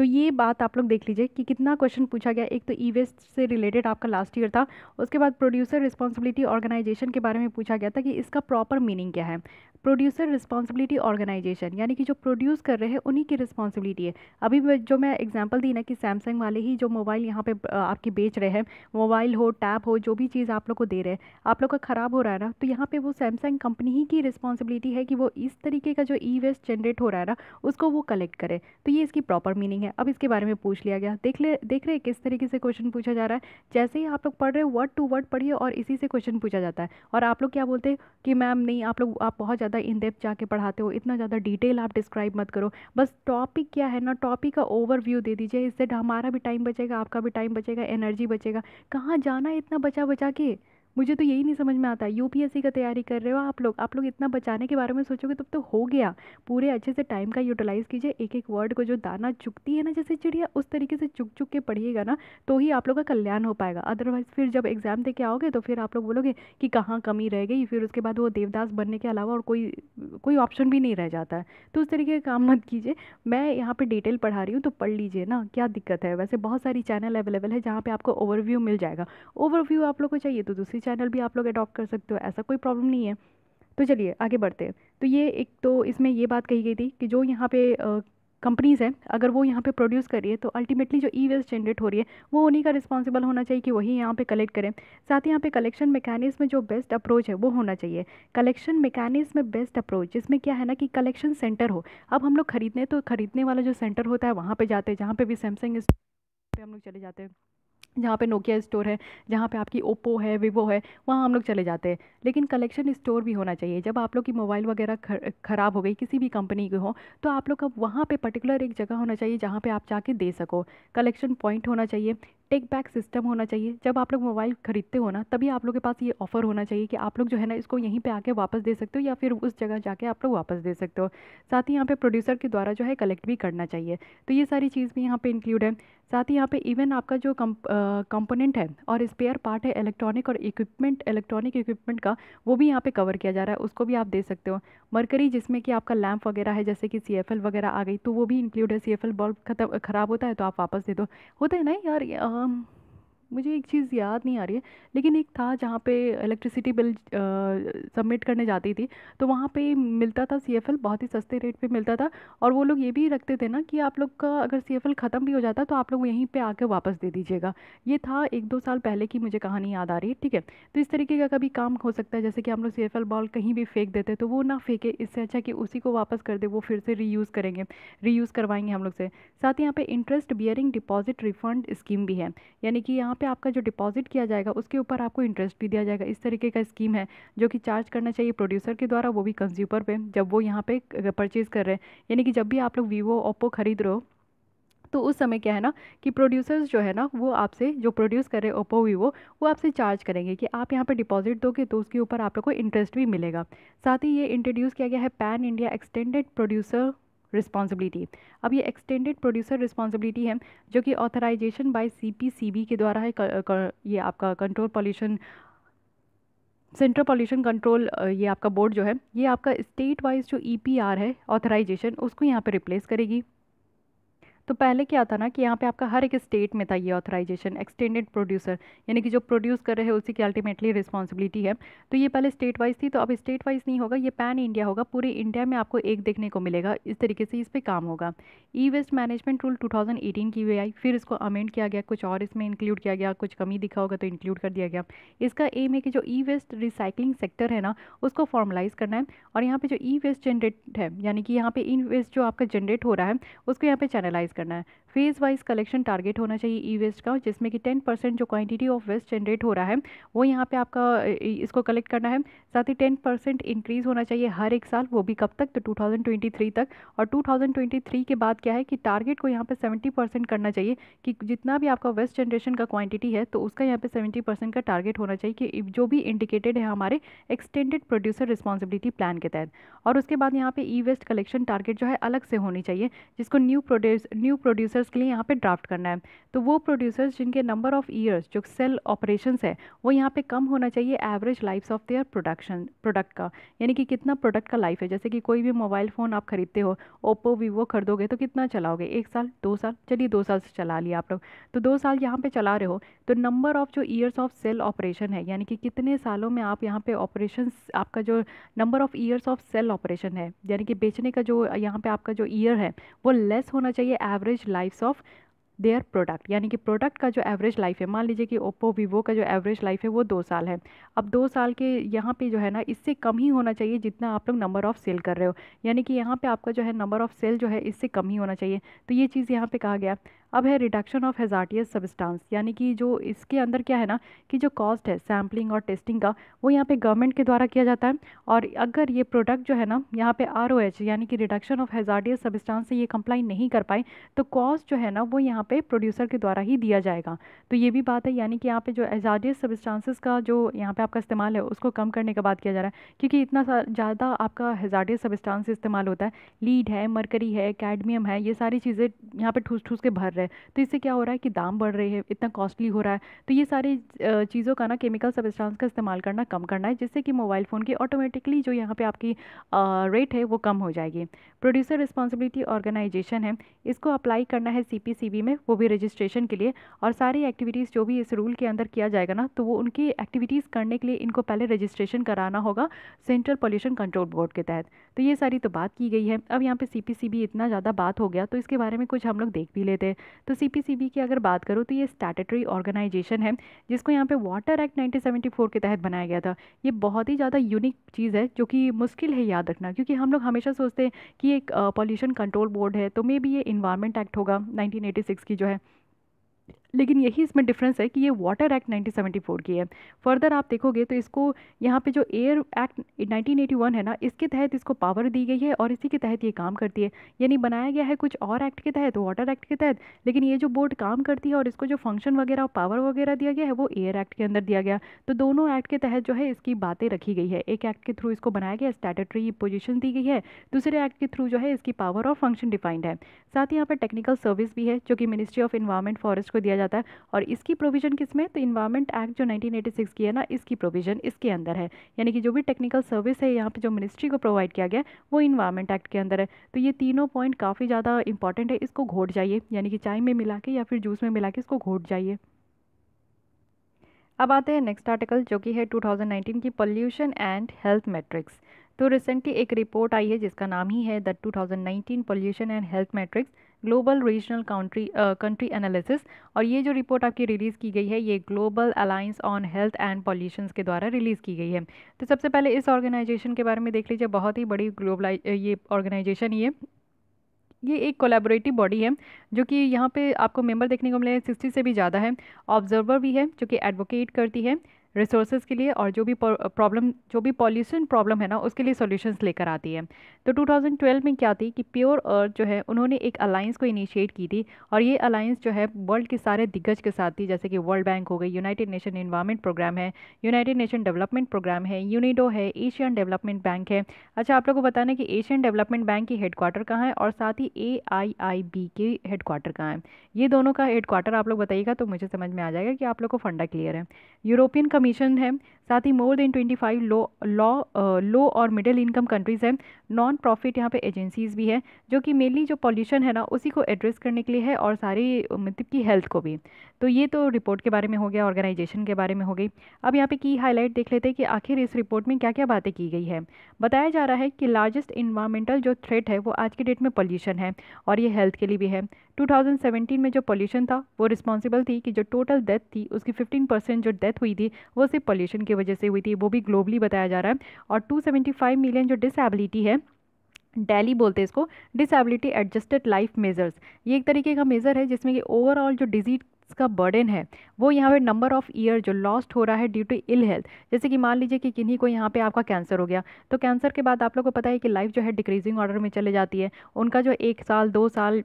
तो ये बात आप लोग देख लीजिए कि कितना क्वेश्चन पूछा गया एक तो ई वेस्ट से रिलेटेड आपका लास्ट ईयर था उसके बाद प्रोड्यूसर रिस्पॉन्सिबिलिटी ऑर्गेनाइजेशन के बारे में पूछा गया था कि इसका प्रॉपर मीनिंग क्या है प्रोड्यूसर रिस्पॉन्सिबिलिटी ऑर्गेनाइजेशन यानी कि जो प्रोड्यूस कर रहे हैं उन्हीं की रिस्पॉन्सिबिलिटी है अभी जो मैं एग्जांपल दी ना कि सैमसंग वाले ही जो मोबाइल यहाँ पे आपकी बेच रहे हैं मोबाइल हो टैब हो जो भी चीज़ आप लोग को दे रहे हैं आप लोग का ख़राब हो रहा है ना तो यहाँ पर वो सैमसंग कंपनी ही की रिस्पॉन्सिबिलिटी है कि वो इस तरीके का जो ई वेस्ट जनरेट हो रहा है ना उसको वो कलेक्ट करे तो ये इसकी प्रॉपर मीनिंग है अब इसके बारे में पूछ लिया गया देख ले देख रहे किस तरीके से क्वेश्चन पूछा जा रहा है जैसे ही आप लोग पढ़ रहे हो वर्ड टू वर्ड पढ़िए और इसी से क्वेश्चन पूछा जाता है और आप लोग क्या बोलते हैं कि मैम नहीं आप लोग आप बहुत ज़्यादा इन डेप्थ जाके पढ़ाते हो इतना ज़्यादा डिटेल आप डिस्क्राइब मत करो बस टॉपिक क्या है ना टॉपिक का ओवरव्यू दे दीजिए इससे हमारा भी टाइम बचेगा आपका भी टाइम बचेगा एनर्जी बचेगा कहाँ जाना है इतना बचा बचा के मुझे तो यही नहीं समझ में आता यूपीएससी का तैयारी कर रहे हो आप लोग आप लोग इतना बचाने के बारे में सोचोगे तब तो हो गया पूरे अच्छे से टाइम का यूटिलाइज़ कीजिए एक एक वर्ड को जो दाना चुकती है ना जैसे चिड़िया उस तरीके से चुक चुक के पढ़िएगा ना तो ही आप लोग का कल्याण हो पाएगा अदरवाइज़ फिर जब एग्ज़ाम दे के आओगे तो फिर आप लोग बोलोगे कि कहाँ कमी रह गई फिर उसके बाद वो देवदास बनने के अलावा और कोई कोई ऑप्शन भी नहीं रह जाता है तो उस तरीके का काम मत कीजिए मैं यहाँ पर डिटेल पढ़ा रही हूँ तो पढ़ लीजिए ना क्या दिक्कत है वैसे बहुत सारी चैनल अवेलेबल है जहाँ पर आपको ओवरव्यू मिल जाएगा ओवरव्यू आप लोग को चाहिए तो दूसरी दूसरी चैनल भी आप लोग अडॉप्ट कर सकते हो ऐसा कोई प्रॉब्लम नहीं है तो चलिए आगे बढ़ते हैं तो ये एक तो इसमें ये बात कही गई थी कि जो यहाँ पे कंपनीज़ हैं अगर वो यहाँ पे प्रोड्यूस कर रही है तो अल्टीमेटली जो ई वेस्ट जनरेट हो रही है वो उन्हीं का रिस्पॉन्सिबल होना चाहिए कि वही यहाँ पे कलेक्ट करें साथ ही यहाँ पे कलेक्शन मैकेनिज़्म में जो बेस्ट अप्रोच है वो होना चाहिए कलेक्शन मैकेनिज़्म में बेस्ट अप्रोच जिसमें क्या है ना कि कलेक्शन सेंटर हो अब हम लोग खरीदने तो खरीदने वाला जो सेंटर होता है वहाँ पर जाते हैं जहाँ पर भी सैमसंग इस पे हम लोग चले जाते हैं जहाँ पे नोकिया स्टोर है जहाँ पे आपकी ओप्पो है वीवो है वहाँ हम लोग चले जाते हैं लेकिन कलेक्शन स्टोर भी होना चाहिए जब आप लोग की मोबाइल वगैरह ख़राब हो गई किसी भी कंपनी की हो तो आप लोग का वहाँ पे पर्टिकुलर एक जगह होना चाहिए जहाँ पे आप जाके दे सको कलेक्शन पॉइंट होना चाहिए टेक बैक सिस्टम होना चाहिए जब आप लोग मोबाइल खरीदते हो ना तभी आप लोग के पास ये ऑफ़र होना चाहिए कि आप लोग जो है ना इसको यहीं पे आके वापस दे सकते हो या फिर उस जगह जाके आप लोग वापस दे सकते हो साथ ही यहाँ पे प्रोड्यूसर के द्वारा जो है कलेक्ट भी करना चाहिए तो ये सारी चीज़ भी यहाँ पे इंक्लूड है साथ ही यहाँ पे इवन आपका जो कंपोनेंट है और स्पेयर पार्ट है इलेक्ट्रॉनिक और इक्विपमेंट इलेक्ट्रॉनिक इक्विपमेंट का वो भी यहाँ पे कवर किया जा रहा है उसको भी आप दे सकते हो मरकरी जिसमें कि आपका लैम्प वगैरह है जैसे कि सी वगैरह आ गई तो वो भी इंक्लूड है सी बल्ब खराब होता है तो आप वापस दे दो होता है ना यार मुझे एक चीज़ याद नहीं आ रही है लेकिन एक था जहाँ पे इलेक्ट्रिसिटी बिल सबमिट करने जाती थी तो वहाँ पे मिलता था सी बहुत ही सस्ते रेट पे मिलता था और वो लोग ये भी रखते थे ना कि आप लोग का अगर सी ख़त्म भी हो जाता तो आप लोग यहीं पर आके वापस दे दीजिएगा ये था एक दो साल पहले की मुझे कहानी याद आ रही है ठीक है तो इस तरीके का कभी काम हो सकता है जैसे कि हम लोग सी बॉल कहीं भी फेंक देते तो वो ना फेंके इससे अच्छा कि उसी को वापस कर दे वो फिर से रीयूज़ करेंगे रीयूज़ करवाएंगे हम लोग से साथ ही यहाँ पर interest bearing deposit refund scheme भी है यानी कि यहाँ पे आपका जो डिपॉजिट किया जाएगा उसके ऊपर आपको इंटरेस्ट भी दिया जाएगा इस तरीके का स्कीम है जो कि चार्ज करना चाहिए प्रोड्यूसर के द्वारा वो भी कंज्यूमर पे जब वो यहाँ पे परचेज़ कर रहे हैं यानी कि जब भी आप लोग वीवो ओप्पो खरीद रहे हो तो उस समय क्या है ना कि प्रोड्यूसर्स जो है ना वो आपसे जो प्रोड्यूस कर रहे ओप्पो वीवो वो आपसे चार्ज करेंगे कि आप यहाँ पे डिपॉजिट दोगे तो उसके ऊपर आप लोग को इंटरेस्ट भी मिलेगा साथ ही ये इंट्रोड्यूस किया गया है pan India extended producer responsibility अब ये एक्सटेंडेड प्रोड्यूसर रिस्पॉन्सिबिलिटी है जो कि ऑथराइजेशन बाय सीपीसीबी के द्वारा है कर, कर, ये आपका control pollution central pollution control ये आपका बोर्ड जो है ये आपका स्टेट वाइज जो ईपीआर e है ऑथराइजेशन उसको यहाँ पे रिप्लेस करेगी तो पहले क्या था ना कि यहाँ पे आपका हर एक स्टेट में था ये ऑथराइजेशन एक्सटेंडेड प्रोड्यूसर यानी कि जो प्रोड्यूस कर रहे हैं उसी की अल्टीमेटली रिस्पॉन्सिबिलिटी है तो ये पहले स्टेट वाइज थी तो अब स्टेट वाइज नहीं होगा ये पैन इंडिया होगा पूरे इंडिया में आपको एक देखने को मिलेगा इस तरीके से इस पर काम होगा e waste management rule two की वे आई फिर इसको अमेंड किया गया कुछ और इसमें इंक्लूड किया गया कुछ कमी दिखा होगा तो इंक्लूड कर दिया गया इसका एम है कि जो ई वेस्ट रिसाइकलिंग सेक्टर है ना उसको फॉर्मलाइज करना है और यहाँ पर जो ई वेस्ट जनरेट है यानी कि यहाँ पर ई वेस्ट जो आपका जनरेट हो रहा है उसको यहाँ पे चैनलाइज करना है फेज़ वाइज कलेक्शन टारगेट होना चाहिए ई वेस्ट का जिसमें कि टेन परसेंट जो क्वांटिटी ऑफ वेस्ट जनरेट हो रहा है वो यहाँ पे आपका इसको कलेक्ट करना है साथ ही टेन परसेंट इंक्रीज़ होना चाहिए हर एक साल वो भी कब तक तो 2023 तक और 2023 के बाद क्या है कि टारगेट को यहाँ पे 70 परसेंट करना चाहिए कि जितना भी आपका वेस्ट जनरेशन का क्वांटिटी है तो उसका यहाँ पर सेवेंटी परसेंट का टारगेट होना चाहिए कि जो भी इंडिकेटेड है हमारे एक्सटेंडेड प्रोड्यूसर रिस्पॉन्सिबिलिटी प्लान के तहत और उसके बाद यहाँ पर ई वेस्ट कलेक्शन टारगेट जो है अलग से होनी चाहिए जिसको new produce new producer producers के लिए यहाँ पे ड्राफ्ट करना है तो वो प्रोड्यूसर्स जिनके नंबर ऑफ़ ईयर्स जो सेल ऑपरेशन है वो यहाँ पे कम होना चाहिए average life of their production product का यानी कि कितना प्रोडक्ट का लाइफ है जैसे कि कोई भी मोबाइल फ़ोन आप खरीदते हो ओप्पो वीवो खरीदोगे तो कितना चलाओगे एक साल दो साल चलिए दो साल से चला लिया आप लोग तो दो साल यहाँ पर चला रहे हो तो नंबर ऑफ़ जो ईयर्स ऑफ सेल ऑपरेशन है यानी कि कितने सालों में आप यहाँ पर ऑपरेशन आपका जो number of years of sale operation है यानी कि बेचने का जो यहाँ पर आपका जो ईयर है वो लेस होना चाहिए average life lifes of their product यानी कि प्रोडक्ट का जो एवरेज लाइफ है मान लीजिए कि ओप्पो वीवो का जो एवरेज लाइफ है वो दो साल है अब दो साल के यहाँ पे जो है ना इससे कम ही होना चाहिए जितना आप लोग नंबर ऑफ़ सेल कर रहे हो यानी कि यहाँ पे आपका जो है नंबर ऑफ़ सेल जो है इससे कम ही होना चाहिए तो ये चीज़ यहाँ पे कहा गया अब है रिडक्शन ऑफ हेज़ार्टियस सबस्टांस यानी कि जो इसके अंदर क्या है ना कि जो कॉस्ट है सैम्पलिंग और टेस्टिंग का वो यहाँ पे गवर्नमेंट के द्वारा किया जाता है और अगर ये प्रोडक्ट जो है ना यहाँ पे आर यानी कि रिडक्शन ऑफ हेज़ार्टियस सबस्टांस से ये कंप्लाई नहीं कर पाए तो कॉस्ट जो है ना वो यहाँ पर प्रोड्यूसर के द्वारा ही दिया जाएगा तो ये भी बात है यानी कि यहाँ पर जो हेजार्टियस सबस्टांसिस का जो यहाँ पर आपका इस्तेमाल है उसको कम करने का बात किया जा रहा है क्योंकि इतना ज़्यादा आपका हेजार्टियस सबस्टांस इस्तेमाल होता है लीड है मरकरी है कैडमियम है ये सारी चीज़ें यहाँ पर ठूस ठूस के भर रहे हैं तो इससे क्या हो रहा है कि दाम बढ़ रही है इतना कॉस्टली हो रहा है तो ये सारी चीज़ों का ना केमिकल सबस्टांस का इस्तेमाल करना कम करना है जिससे कि मोबाइल फ़ोन की ऑटोमेटिकली जो यहाँ पर आपकी रेट है वो कम हो जाएगी प्रोड्यूसर रिस्पॉन्सिबिलिटी ऑर्गेनाइजेशन है इसको अप्लाई करना है सी में वो भी रजिस्ट्रेशन के लिए और सारी एक्टिविटीज़ जो भी इस रूल के अंदर किया जाएगा ना तो वो उनकी एक्टिविटीज़ करने के लिए इनको पहले रजिस्ट्रेशन कराना होगा सेंट्रल पोल्यूशन कंट्रोल बोर्ड के तहत तो ये सारी तो बात की गई है अब यहाँ पे सी इतना ज़्यादा बात हो गया तो इसके बारे में कुछ हम लोग देख भी लेते हैं तो सी की अगर बात करूँ तो ये स्टैटरी ऑर्गेनाइजेशन है जिसको यहाँ पे वाटर एक्ट 1974 के तहत बनाया गया था ये बहुत ही ज़्यादा यूनिक चीज़ है जो कि मुश्किल है याद रखना क्योंकि हम लोग हमेशा सोचते हैं कि एक पॉल्यूशन कंट्रोल बोर्ड है तो मे बी ये इन्वायरमेंट एक्ट होगा नाइनटीन की जो है लेकिन यही इसमें डिफरेंस है कि ये वाटर एक्ट 1974 की है फर्दर आप देखोगे तो इसको यहाँ पे जो एयर एक्ट 1981 है ना इसके तहत इसको पावर दी गई है और इसी के तहत ये काम करती है यानी बनाया गया है कुछ और एक्ट के तहत वाटर एक्ट के तहत लेकिन ये जो बोर्ड काम करती है और इसको जो फंक्शन वगैरह पावर वगैरह दिया गया है वो एयर एक्ट के अंदर दिया गया तो दोनों एक्ट के तहत जो है इसकी बातें रखी गई है एक एक्ट के थ्रू इसको बनाया गया स्टैटरी पोजिशन दी गई है दूसरे एक्ट के थ्रू जो है इसकी पावर और फंक्शन डिफाइंड है साथ ही यहाँ पर टेक्निकल सर्विस भी है जो कि मिनिस्ट्री ऑफ इन्वायरमेंट फॉरेस्ट को दिया जाता है और इसकी प्रोविज़न किस में तो इन्वायरमेंट एक्ट जो 1986 की है ना इसकी प्रोविज़न इसके अंदर है यानी कि जो भी टेक्निकल सर्विस है यहाँ पर जो मिनिस्ट्री को प्रोवाइड किया गया वो इन्वायरमेंट एक्ट के अंदर है तो ये तीनों पॉइंट काफ़ी ज़्यादा इंपॉर्टेंट है इसको घोट जाइए यानी कि चाय में मिला के या फिर जूस में मिला के इसको घोट जाइए अब आते हैं नेक्स्ट आर्टिकल जो कि है 2019 की पोल्यूशन एंड हेल्थ मैट्रिक्स तो रिसेंटली एक रिपोर्ट आई है जिसका नाम ही है the 2019 pollution and health matrix global regional country country analysis और ये जो रिपोर्ट आपकी रिलीज़ की गई है ये global alliance on health and pollution के द्वारा रिलीज़ की गई है तो सबसे पहले इस ऑर्गेनाइजेशन के बारे में देख लीजिए बहुत ही बड़ी ग्लोबलाइज ये ऑर्गेनाइजेशन ये ये एक कोलेबोरेटिव बॉडी है जो कि यहाँ पे आपको मेंबर देखने को मिले हैं सिक्सटी से भी ज़्यादा है ऑब्जर्वर भी है जो कि एडवोकेट करती है रिसोर्सेज के लिए और जो भी प्रॉब्लम जो भी पॉल्यूशन प्रॉब्लम है ना उसके लिए सॉल्यूशंस लेकर आती है तो 2012 में क्या थी कि प्योर अर्थ जो है उन्होंने एक अलाइंस को इनिशिएट की थी और ये अलाइंस जो है वर्ल्ड के सारे दिग्गज के साथ थी जैसे कि वर्ल्ड बैंक हो गई यूनाइटेड नेशन इन्वायरमेंट प्रोग्राम है यूनाइटेड नेशन डेवलपमेंट प्रोग्राम है यूनिडो है एशियन डेवलपमेंट बैंक है अच्छा आप लोग को बताना कि एशियन डेवलपमेंट बैंक की हेडक्वार्टर कहाँ है और साथ ही ए आई आई बी के हेडक्वार्टर कहाँ है ये दोनों का हेडक्वार्टर आप लोग बताइएगा तो मुझे समझ में आ जाएगा कि आप लोग को फंडा क्लियर है यूरोपियन कमीशन है साथ ही more than twenty five low law low और मिडिल इनकम कंट्रीज़ हैं नॉन प्रॉफिट यहाँ पे एजेंसीज़ भी हैं जो कि मेनली जो पॉल्यूशन है ना उसी को एड्रेस करने के लिए है और सारी uh, मतलब की हेल्थ को भी तो ये तो रिपोर्ट के बारे में हो गया ऑर्गेनाइजेशन के बारे में हो गई अब यहाँ पे की हाईलाइट देख लेते हैं कि आखिर इस रिपोर्ट में क्या क्या बातें की गई है बताया जा रहा है कि लार्जेस्ट इन्वामेंटल जो थ्रेट है वो आज के डेट में पॉल्यूशन है और ये हेल्थ के लिए भी है 2017 में जो पॉल्यूशन था वो रिस्पॉन्सिबल थी कि जो टोटल डेथ थी उसकी 15 परसेंट जो डेथ हुई थी वो सिर्फ पॉल्यूशन की वजह से हुई थी वो भी ग्लोबली बताया जा रहा है और 275 मिलियन जो डिसेबिलिटी है डेली बोलते हैं इसको डिसेबिलिटी एडजस्टेड लाइफ मेजर्स ये एक तरीके का मेज़र है जिसमें कि ओवरऑल जो डिजीज का बर्डन है वो यहाँ पे नंबर ऑफ़ ईयर जो लॉस्ट हो रहा है ड्यू टू इल हेल्थ जैसे कि मान लीजिए कि किन्हीं को यहाँ पे आपका कैंसर हो गया तो कैंसर के बाद आप लोगों को पता है कि लाइफ जो है डिक्रीजिंग ऑर्डर में चले जाती है उनका जो एक साल दो साल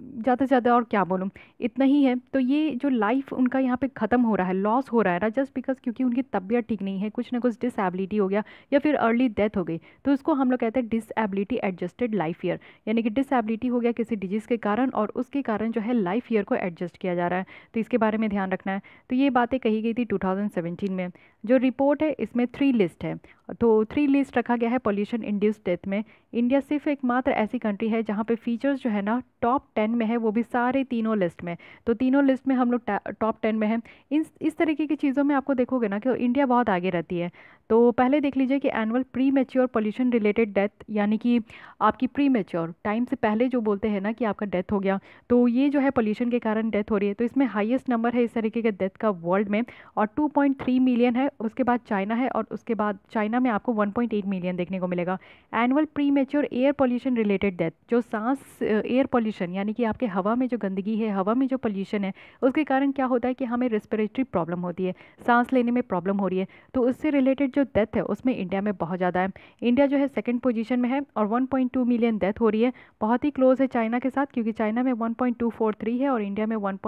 ज़्यादा से ज़्यादा और क्या बोलूँ इतना ही है तो ये जो लाइफ उनका यहाँ पे ख़त्म हो रहा है लॉस हो रहा है ना जस्ट बिकॉज क्योंकि उनकी तबीयत ठीक नहीं है कुछ ना कुछ डिसेबिलिटी हो गया या फिर अर्ली डेथ हो गई तो इसको हम लोग कहते हैं डिसेबिलिटी एडजस्टेड लाइफ ईयर यानी कि डिसेबिलिटी हो गया किसी डिजीज़ के कारण और उसके कारण जो है लाइफ ईयर को एडजस्ट किया जा रहा है तो इसके बारे में ध्यान रखना है तो ये बातें कही गई थी टू में जो रिपोर्ट है इसमें थ्री लिस्ट है तो थ्री लिस्ट रखा गया है पॉल्यूशन इंड्यूस डेथ में इंडिया सिर्फ एकमात्र ऐसी कंट्री है जहाँ पर फीचर्स जो है ना टॉप टॉप टेन में है वो भी सारे तीनों लिस्ट में तो तीनों लिस्ट में हम लोग टॉप टेन में हैं इन इस तरीके की चीज़ों में आपको देखोगे ना कि इंडिया बहुत आगे रहती है तो पहले देख लीजिए कि annual premature pollution related death यानी कि आपकी प्री मेच्योर टाइम से पहले जो बोलते हैं ना कि आपका डेथ हो गया तो ये जो है पॉल्यूशन के कारण डेथ हो रही है तो इसमें हाईएस्ट नंबर है इस तरीके के डेथ का वर्ल्ड में और 2.3 मिलियन है उसके बाद चाइना है और उसके बाद चाइना में आपको वन मिलियन देखने को मिलेगा annual premature air pollution related death जो सांस एयर पॉल्यूशन पोल्यूशन यानी कि आपके हवा में जो गंदगी है हवा में जो पोल्यूशन है उसके कारण क्या होता है कि हमें रेस्पिरेटरी प्रॉब्लम होती है सांस लेने में प्रॉब्लम हो रही है तो उससे रिलेटेड जो डेथ है उसमें इंडिया में बहुत ज़्यादा है इंडिया जो है सेकेंड पोजिशन में है और वन मिलियन डेथ हो रही है बहुत ही क्लोज है चाइना के साथ क्योंकि चाइना में वन है और इंडिया में वन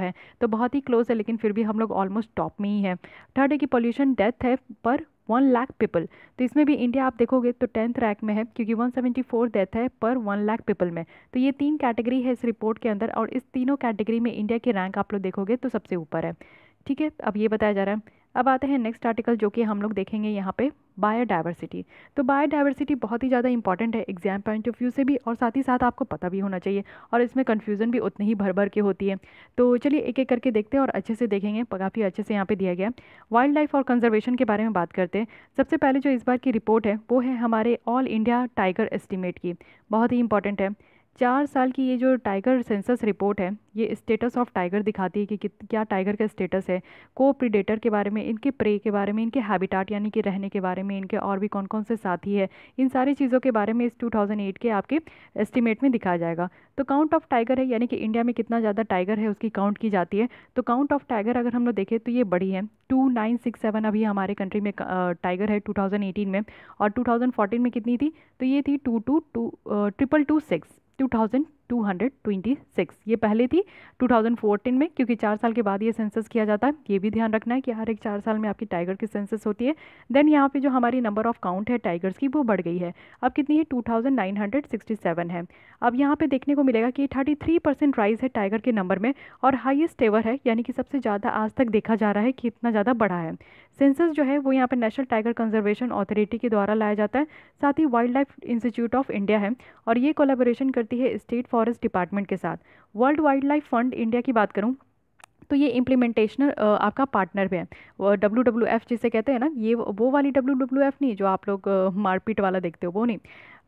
है तो बहुत ही क्लोज है लेकिन फिर भी हम लोग ऑलमोस्ट टॉप में ही है थर्ड है कि पॉल्यूशन डेथ है पर वन लाख पीपल तो इसमें भी इंडिया आप देखोगे तो टेंथ रैंक में है क्योंकि वन सेवेंटी फोर डेथ है पर वन लाख पीपल में तो ये तीन कैटेगरी है इस रिपोर्ट के अंदर और इस तीनों कैटेगरी में इंडिया की रैंक आप लोग देखोगे तो सबसे ऊपर है ठीक है अब ये बताया जा रहा है अब आते हैं नेक्स्ट आर्टिकल जो कि हम लोग देखेंगे यहाँ पे बायोडाइवर्सिटी तो बायोडाइवर्सिटी बहुत ही ज़्यादा इंपॉर्टेंट है एग्जाम पॉइंट ऑफ व्यू से भी और साथ ही साथ आपको पता भी होना चाहिए और इसमें कन्फ्यूज़न भी उतनी ही भर भर के होती है तो चलिए एक एक करके देखते हैं और अच्छे से देखेंगे काफ़ी अच्छे से यहाँ पर दिया गया वाइल्ड लाइफ और कंजर्वेशन के बारे में बात करते हैं सबसे पहले जो इस बार की रिपोर्ट है वो है हमारे ऑल इंडिया टाइगर एस्टिमेट की बहुत ही इंपॉर्टेंट है चार साल की ये जो टाइगर सेंसस रिपोर्ट है ये स्टेटस ऑफ टाइगर दिखाती है कि, क्या टाइगर का स्टेटस है को प्रीडेटर के बारे में इनके प्रे के बारे में इनके हैबिटाट यानी कि रहने के बारे में इनके और भी कौन कौन से साथी है इन सारी चीज़ों के बारे में इस 2008 के आपके एस्टिमेट में दिखाया जाएगा तो काउंट ऑफ टाइगर है यानी कि इंडिया में कितना ज़्यादा टाइगर है उसकी काउंट की जाती है तो काउंट ऑफ टाइगर अगर हम लोग देखें तो ये बड़ी है टू नाइन सिक्स सेवन अभी हमारे कंट्री में टाइगर है टू में और टू में कितनी थी तो ये थी two two two triple two six 2000 226 ये पहले थी 2014 में क्योंकि चार साल के बाद ये सेंसस किया जाता है ये भी ध्यान रखना है कि हर एक चार साल में आपकी टाइगर की सेंसस होती है देन यहाँ पे जो हमारी नंबर ऑफ़ काउंट है टाइगर्स की वो बढ़ गई है अब कितनी है 2967 है अब यहाँ पे देखने को मिलेगा कि थर्टी थ्री परसेंट राइज है टाइगर के नंबर में और हाइस्ट एवर है यानी कि सबसे ज़्यादा आज तक देखा जा रहा है कि इतना ज़्यादा बढ़ा है सेंसस जो है वो यहाँ पर नेशनल टाइगर कंजर्वेशन अथॉरिटी के द्वारा लाया जाता है साथ ही wild life institute of India है और ये कोलेबोरेशन करती है स्टेट फॉर फॉरेस्ट डिपार्टमेंट के साथ World wild life Fund India की बात करूँ तो ये इम्प्लीमेंटेशन आपका पार्टनर भी है डब्ल्यू डब्ल्यू एफ़ जिसे कहते हैं ना ये वो वाली डब्ल्यू डब्ल्यू एफ़ नहीं जो आप लोग मारपीट वाला देखते हो वो नहीं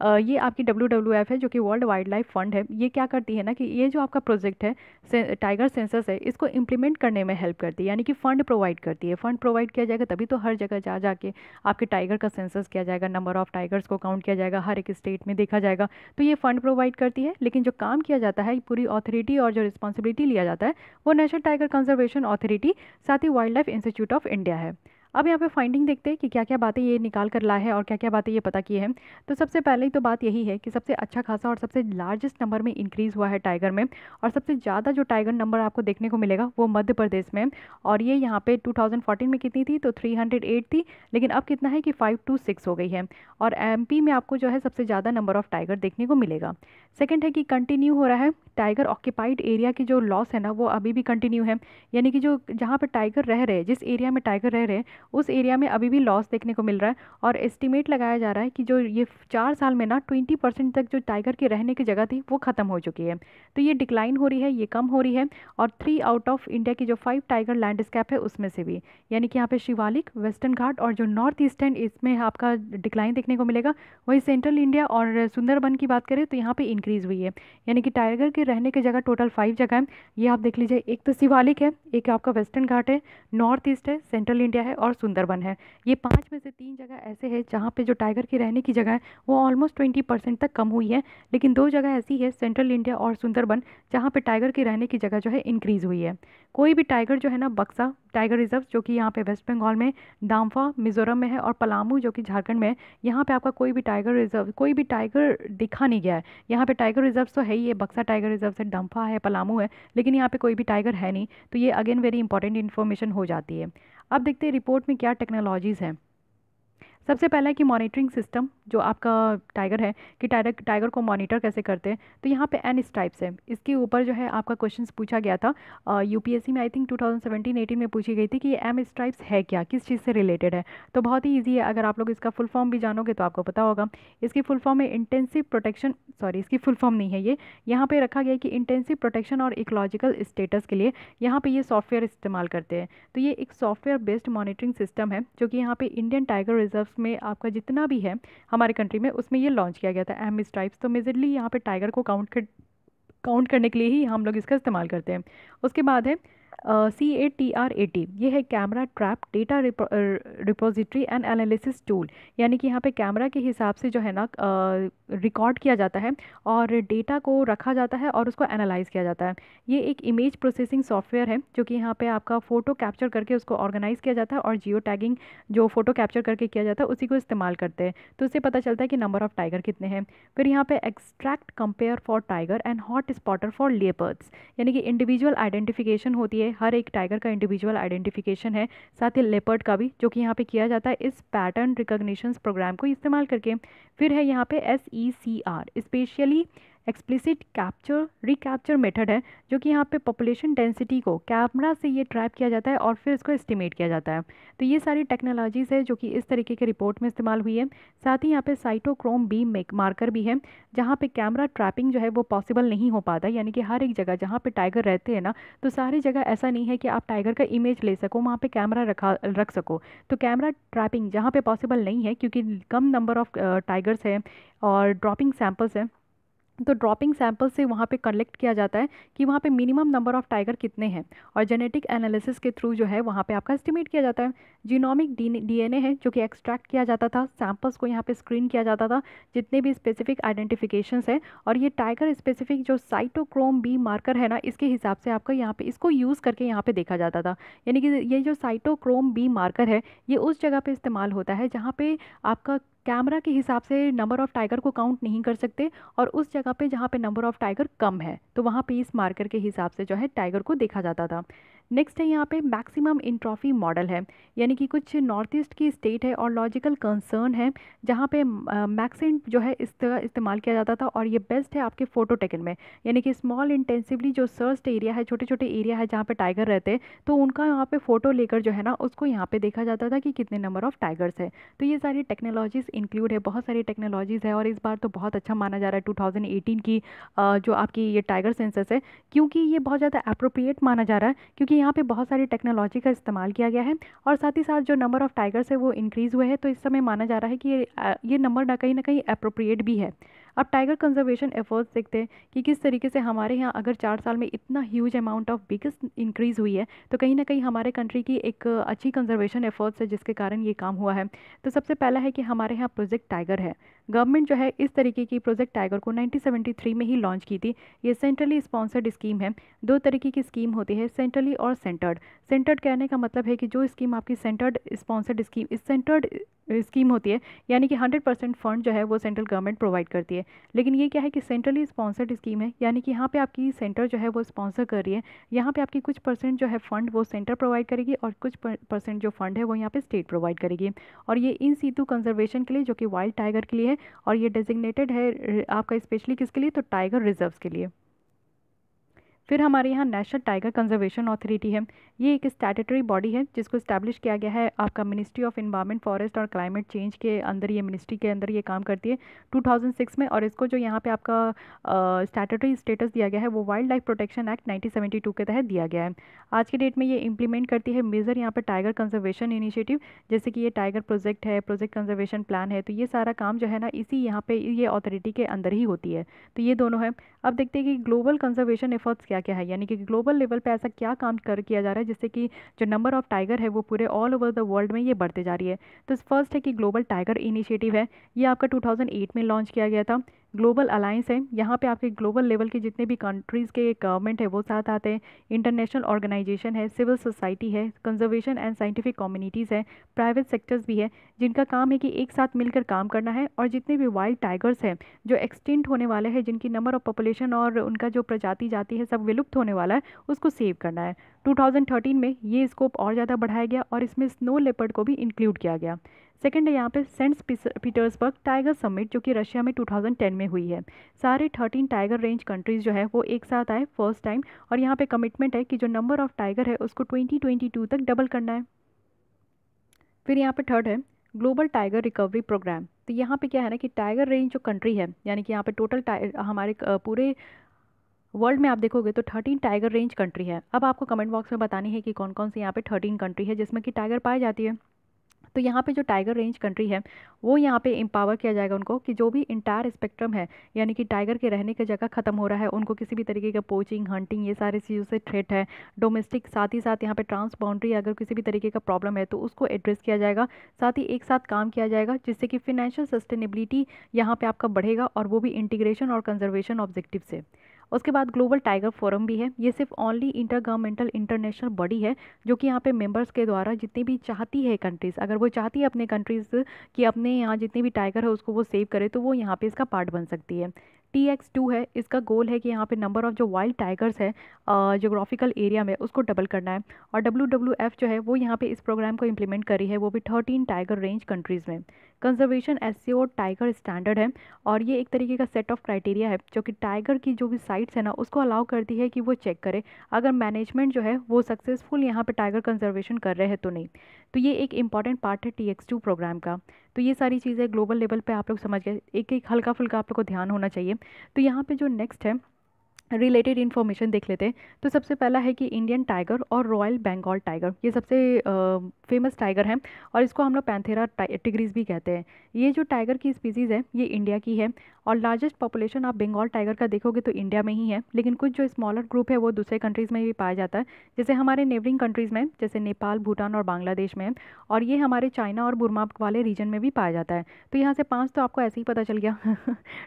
ये आपकी डब्ल्यू है जो कि वर्ल्ड वाइल्ड लाइफ फंड है ये क्या करती है ना कि ये जो आपका प्रोजेक्ट है से, टाइगर सेंसस है इसको इम्प्लीमेंट करने में हेल्प करती है यानी कि फ़ंड प्रोवाइड करती है फ़ंड प्रोवाइड किया जाएगा तभी तो हर जगह जा जाके आपके टाइगर का सेंसस किया जाएगा नंबर ऑफ़ टाइगर्स को काउंट किया जाएगा हर एक स्टेट में देखा जाएगा तो ये फ़ंड प्रोवाइड करती है लेकिन जो काम किया जाता है पूरी ऑथोरिटी और जो रिस्पॉन्सिबिलिटी लिया जाता है वो नेशनल टाइगर कंजर्वेशन ऑथोरिटी साथ ही wild life institute of India है अब यहाँ पे फाइंडिंग देखते हैं कि क्या क्या बातें ये निकाल कर ला है और क्या क्या बातें ये पता की है तो सबसे पहले तो बात यही है कि सबसे अच्छा खासा और सबसे लार्जेस्ट नंबर में इंक्रीज़ हुआ है टाइगर में और सबसे ज़्यादा जो टाइगर नंबर आपको देखने को मिलेगा वो मध्य प्रदेश में और ये यहाँ पे 2014 में कितनी थी तो 308 थी लेकिन अब कितना है कि 526 हो गई है और एमपी में आपको जो है सबसे ज़्यादा नंबर ऑफ़ टाइगर देखने को मिलेगा सेकेंड है कि कंटिन्यू हो रहा है टाइगर ऑक्यूपाइड एरिया की जो लॉस है ना वो अभी भी कंटिन्यू है यानी कि जो जहाँ पर टाइगर रह रहे जिस एरिया में टाइगर रह रहे उस एरिया में अभी भी लॉस देखने को मिल रहा है और एस्टिमेट लगाया जा रहा है कि जो ये चार साल में ना ट्वेंटी परसेंट तक जो टाइगर के रहने की जगह थी वो ख़त्म हो चुकी है तो ये डिक्लाइन हो रही है ये कम हो रही है और थ्री आउट ऑफ इंडिया की जो फाइव टाइगर लैंडस्केप है उसमें से भी यानी कि यहाँ पर शिवालिक वेस्टर्न घाट और जो नॉर्थ ईस्टर्न इसमें आपका डिक्लाइन देखने को मिलेगा वही सेंट्रल इंडिया और सुंदरबन की बात करें तो यहाँ पर इंक्रीज़ हुई है यानी कि टाइगर के रहने की जगह टोटल फाइव जगह है ये आप देख लीजिए एक तो शिवालिक है एक आपका वेस्टर्न घाट है नॉर्थ ईस्ट है सेंट्रल इंडिया है और सुंदरबन है ये पाँच में से तीन जगह ऐसे है जहाँ पर जो टाइगर के रहने की जगह है वो ऑलमोस्ट ट्वेंटी परसेंट तक कम हुई है लेकिन दो जगह ऐसी है सेंट्रल इंडिया और सुंदरबन जहाँ पर टाइगर के रहने की जगह जो है इंक्रीज़ हुई है कोई भी टाइगर जो है ना बक्सा टाइगर रिजर्व जो कि यहाँ पे वेस्ट बंगाल में दाम्फा मिजोरम में है और पलामू जो कि झारखंड में है यहाँ पे आपका कोई भी टाइगर रिजर्व कोई भी टाइगर दिखा नहीं गया है यहाँ पे पे टाइगर रिजर्व तो है ही है बक्सा टाइगर रिजर्व है डम्फा है पलामू है लेकिन यहाँ पे कोई भी टाइगर है नहीं तो ये अगेन वेरी इंपॉर्टेंट इन्फॉर्मेशन हो जाती है अब देखते हैं रिपोर्ट में क्या टेक्नोलॉजीज़ हैं सबसे पहला है कि मॉनिटरिंग सिस्टम जो आपका टाइगर है कि टाइगर टाइगर को मॉनिटर कैसे करते हैं तो यहाँ पे एन स्ट्राइप्स है इसके ऊपर जो है आपका क्वेश्चन पूछा गया था यूपीएससी में आई थिंक 2017-18 में पूछी गई थी कि एम स्ट्राइप्स है क्या किस चीज़ से रिलेटेड है तो बहुत ही ईजी है अगर आप लोग इसका फुल फॉर्म भी जानोगे तो आपको पता होगा इसकी फुल फॉर्म है इंटेंसिव प्रोटेक्शन सॉरी इसकी फुल फॉर्म नहीं है ये यहाँ पर रखा गया कि इंटेंसिव प्रोटेक्शन और इकोलॉजिकल स्टेटस के लिए यहाँ पर ये सॉफ्टवेयर इस्तेमाल करते हैं तो ये एक सॉफ्टवेयर बेस्ड मॉनिटरिंग सिस्टम है जो कि यहाँ पर इंडियन टाइगर रिजर्व उसमें में आपका जितना भी है हमारे कंट्री में उसमें ये लॉन्च किया गया था एम इस टाइप्स तो मेजरली यहाँ पर टाइगर को काउंट कर काउंट करने के लिए ही हम लोग इसका इस्तेमाल करते हैं उसके बाद है C A T R A T ये है camera trap data repository and analysis tool यानी कि यहाँ पे कैमरा के हिसाब से जो है ना रिकॉर्ड किया जाता है और डेटा को रखा जाता है और उसको एनालाइज किया जाता है ये एक इमेज प्रोसेसिंग सॉफ्टवेयर है जो कि यहाँ पे आपका फ़ोटो कैप्चर करके उसको ऑर्गेनाइज़ किया जाता है और जियो टैगिंग जो फ़ोटो कैप्चर करके किया जाता है उसी को इस्तेमाल करते हैं तो उससे पता चलता है कि नंबर ऑफ़ टाइगर कितने हैं फिर यहाँ पर extract compare for tiger and hot spotter for leopards यानी कि इंडिविजुअल आइडेंटिफिकेशन होती है ये हर एक टाइगर का इंडिविजुअल आइडेंटिफिकेशन है साथ ही लेपर्ड का भी जो कि यहाँ पे किया जाता है इस पैटर्न रिकग्निशन प्रोग्राम को इस्तेमाल करके फिर है यहाँ पे S E C R specially explicit capture recapture method है जो कि यहाँ पे पॉपुलेशन डेंसिटी को कैमरा से ये ट्रैप किया जाता है और फिर इसको एस्टिमेट किया जाता है तो ये सारी टेक्नोलॉजीज़ है जो कि इस तरीके के रिपोर्ट में इस्तेमाल हुई है साथ ही यहाँ पे साइटोक्रोम बीम मार्कर भी है जहाँ पे कैमरा ट्रैपिंग जो है वो पॉसिबल नहीं हो पाता यानी कि हर एक जगह जहाँ पर टाइगर रहते हैं ना तो सारी जगह ऐसा नहीं है कि आप टाइगर का इमेज ले सको वहाँ पर कैमरा रखा रख सको तो कैमरा ट्रैपिंग जहाँ पर पॉसिबल नहीं है क्योंकि कम नंबर ऑफ़ टाइगर्स हैं और ड्रॉपिंग सैम्पल्स हैं तो ड्रॉपिंग सैंपल से वहाँ पे कलेक्ट किया जाता है कि वहाँ पे मिनिमम नंबर ऑफ़ टाइगर कितने हैं और जेनेटिक एनालिसिस के थ्रू जो है वहाँ पे आपका एस्टिमेट किया जाता है जीनोमिक डीएनए है जो कि एक्सट्रैक्ट किया जाता था सैंपल्स को यहाँ पे स्क्रीन किया जाता था जितने भी स्पेसिफिक आइडेंटिफिकेशन हैं और ये टाइगर स्पेसिफिक जो साइटोक्रोम बी मार्कर है ना इसके हिसाब से आपका यहाँ पर इसको यूज़ करके यहाँ पर देखा जाता था यानी कि ये जो साइटोक्रोम बी मार्कर है ये उस जगह पर इस्तेमाल होता है जहाँ पर आपका कैमरा के हिसाब से नंबर ऑफ़ टाइगर को काउंट नहीं कर सकते और उस जगह पे जहाँ पे नंबर ऑफ़ टाइगर कम है तो वहाँ पे इस मार्कर के हिसाब से जो है टाइगर को देखा जाता था नेक्स्ट है यहाँ पे मैक्सिमम इंट्रॉफी मॉडल है यानी कि कुछ नॉर्थ ईस्ट की स्टेट है और लॉजिकल कंसर्न है जहाँ पे मैक्सेंट जो है इसका इस्तेमाल किया जाता था और ये बेस्ट है आपके फोटो टेकन में यानी कि स्मॉल इंटेंसिवली जो सर्स्ट एरिया है छोटे छोटे एरिया है जहाँ पे टाइगर रहते हैं तो उनका यहाँ पे फ़ोटो लेकर जो है ना उसको यहाँ पे देखा जाता था कि कितने नंबर ऑफ़ टाइगर्स है तो ये सारी टेक्नोलॉजीज़ इंक्लूड है बहुत सारी टेक्नोलॉजीज़ है और इस बार तो बहुत अच्छा माना जा रहा है टू की जो आपकी ये टाइगर सेंसस है क्योंकि ये बहुत ज़्यादा अप्रोप्रिएट माना जा रहा है क्योंकि यहाँ पे बहुत सारी टेक्नोलॉजी का इस्तेमाल किया गया है और साथ ही साथ जो नंबर ऑफ़ टाइगर्स है वो इंक्रीज़ हुए हैं तो इस समय माना जा रहा है कि ये ये नंबर ना कहीं ना कहीं अप्रोप्रिएट भी है अब टाइगर कंजर्वेशन एफर्ट्स देखते हैं कि किस तरीके से हमारे यहाँ अगर चार साल में इतना huge amount of biggest increase हुई है तो कहीं ना कहीं हमारे कंट्री की एक अच्छी कंजर्वेशन एफर्ट्स है जिसके कारण ये काम हुआ है तो सबसे पहला है कि हमारे यहाँ प्रोजेक्ट टाइगर है गवर्नमेंट जो है इस तरीके की प्रोजेक्ट टाइगर को 1973 में ही लॉन्च की थी ये सेंट्रली स्पॉन्सर्ड स्कीम है दो तरीके की स्कीम होती है सेंट्रली और सेंटर्ड सेंटर्ड कहने का मतलब है कि जो स्कीम आपकी centred sponsored scheme centred scheme होती है यानी कि 100 परसेंट फंड जो है वो सेंट्रल गवर्नमेंट प्रोवाइड करती है लेकिन ये क्या है कि सेंट्रली स्पॉन्सर्ड स्कीम है यानी कि यहाँ पे आपकी सेंटर जो है वो स्पॉन्सर कर रही है यहाँ पे आपकी कुछ परसेंट जो है फंड वो सेंटर प्रोवाइड करेगी और कुछ परसेंट जो फंड है वो यहाँ पे स्टेट प्रोवाइड करेगी और ये इन सीतु कंजर्वेशन के लिए जो कि वाइल्ड टाइगर के लिए है और ये डेजिग्नेटेड है आपका स्पेशली किसके लिए तो टाइगर रिजर्व के लिए फिर हमारे यहाँ नेशनल टाइगर कंजर्वेशन अथॉरिटी है ये एक स्टैटरी बॉडी है जिसको इस्टेब्लिश किया गया है आपका मिनिस्ट्री ऑफ इन्वायरमेंट फॉरेस्ट और क्लाइमेट चेंज के अंदर ये मिनिस्ट्री के अंदर ये काम करती है 2006 में और इसको जो यहाँ पे आपका स्टैटरी स्टेटस दिया गया है वो wild life protection Act nineteen के तहत दिया गया है आज के डेट में ये इंप्लीमेंट करती है मेजर यहाँ पर टाइगर कंजर्वेशन इनिशिएटिव जैसे कि ये टाइगर प्रोजेक्ट है प्रोजेक्ट कंजर्वेशन प्लान है तो ये सारा काम जो है ना इसी यहाँ पर ये अथॉरिटी के अंदर ही होती है तो ये दोनों है अब देखते हैं कि ग्लोबल कंजर्वेशन एफर्ट्स क्या क्या है यानी कि ग्लोबल लेवल पर ऐसा क्या काम कर किया जा रहा है जिससे कि जो नंबर ऑफ़ टाइगर है वो पूरे ऑल ओवर द वर्ल्ड में ये बढ़ते जा रही है तो फर्स्ट है कि ग्लोबल टाइगर इनिशिएटिव है ये आपका 2008 में लॉन्च किया गया था ग्लोबल अलाइंस है यहाँ पे आपके ग्लोबल लेवल के जितने भी कंट्रीज़ के गवर्नमेंट है वो साथ आते हैं इंटरनेशनल ऑर्गेनाइजेशन है सिविल सोसाइटी है कंजर्वेशन एंड साइंटिफिक कम्युनिटीज़ है प्राइवेट सेक्टर्स भी है जिनका काम है कि एक साथ मिलकर काम करना है और जितने भी वाइल्ड टाइगर्स हैं जो एक्सटेंट होने वाले हैं जिनकी नंबर ऑफ पॉपुलेशन और उनका जो प्रजाति जाती है सब विलुप्त होने वाला है उसको सेव करना है टू में ये स्कोप और ज़्यादा बढ़ाया गया और इसमें स्नो लेपर्ड को भी इंक्लूड किया गया सेकंड है यहाँ पे सेंट पीटर्सबर्ग टाइगर समिट जो कि रशिया में 2010 में हुई है सारे 13 टाइगर रेंज कंट्रीज़ जो है वो एक साथ आए फर्स्ट टाइम और यहाँ पे कमिटमेंट है कि जो नंबर ऑफ़ टाइगर है उसको 2022 तक डबल करना है फिर यहाँ पे थर्ड है ग्लोबल टाइगर रिकवरी प्रोग्राम तो यहाँ पर क्या है ना कि टाइगर रेंज जो कंट्री है यानी कि यहाँ पर टोटल हमारे पूरे वर्ल्ड में आप देखोगे तो थर्टीन टाइगर रेंज कंट्री है अब आपको कमेंट बॉक्स में बतानी है कि कौन कौन सी यहाँ पे थर्टीन कंट्री है जिसमें कि टाइगर पाई जाती है तो यहाँ पे जो टाइगर रेंज कंट्री है वो यहाँ पे एम्पावर किया जाएगा उनको कि जो भी इंटायर स्पेक्ट्रम है यानी कि टाइगर के रहने की जगह ख़त्म हो रहा है उनको किसी भी तरीके का पोचिंग हंटिंग ये सारी चीज़ों से थ्रेट है डोमेस्टिक साथ ही साथ यहाँ पे ट्रांस बाउंड्री अगर किसी भी तरीके का प्रॉब्लम है तो उसको एड्रेस किया जाएगा साथ ही एक साथ काम किया जाएगा जिससे कि फिनेंशियल सस्टेनेबिलिटी यहाँ पर आपका बढ़ेगा और वो भी इंटीग्रेशन और कंजर्वेशन ऑब्जेक्टिव से उसके बाद ग्लोबल टाइगर फोरम भी है ये सिर्फ only inter governmental international body है जो कि यहाँ पे मेंबर्स के द्वारा जितनी भी चाहती है कंट्रीज़ अगर वो चाहती है अपने कंट्रीज़ कि अपने यहाँ जितने भी टाइगर है उसको वो सेव करे तो वो यहाँ पर इसका पार्ट बन सकती है टी एक्स टू है इसका गोल है कि यहाँ पे नंबर ऑफ़ जो वाइल्ड टाइगर्स है जोग्राफिकल एरिया में उसको डबल करना है और डब्ल्यू डब्ल्यू एफ़ जो है वो यहाँ पे इस प्रोग्राम को इम्प्लीमेंट करी है वो भी थर्टीन टाइगर रेंज कंट्रीज़ में conservation S C tiger standard है और ये एक तरीके का सेट ऑफ क्राइटेरिया है जो कि टाइगर की जो भी साइट्स है ना उसको अलाउ करती है कि वो चेक करे अगर मैनेजमेंट जो है वो सक्सेसफुल यहाँ पर टाइगर कंजर्वेशन कर रहे हैं तो नहीं तो ये एक इंपॉर्टेंट पार्ट है टी प्रोग्राम का तो ये सारी चीज़ें ग्लोबल लेवल पर आप लोग समझ गए एक एक हल्का फुल्का आप लोग को ध्यान होना चाहिए तो यहाँ पर जो नेक्स्ट है रिलेटेड इन्फॉर्मेशन देख लेते हैं तो सबसे पहला है कि इंडियन टाइगर और रॉयल बंगाल टाइगर ये सबसे फेमस टाइगर है और इसको हम लोग पैंथेरा टिग्रीज भी कहते हैं ये जो टाइगर की स्पीसीज़ है ये इंडिया की है और लार्जेस्ट पॉपुलेशन आप बंगाल टाइगर का देखोगे तो इंडिया में ही है लेकिन कुछ जो स्मॉलर ग्रुप है वो दूसरे कंट्रीज़ में भी पाया जाता है जैसे हमारे नेबरिंग कंट्रीज़ में जैसे नेपाल भूटान और बांग्लादेश में और ये हमारे चाइना और बुरमा वाले रीजन में भी पाया जाता है तो यहाँ से पाँच तो आपको ऐसे ही पता चल गया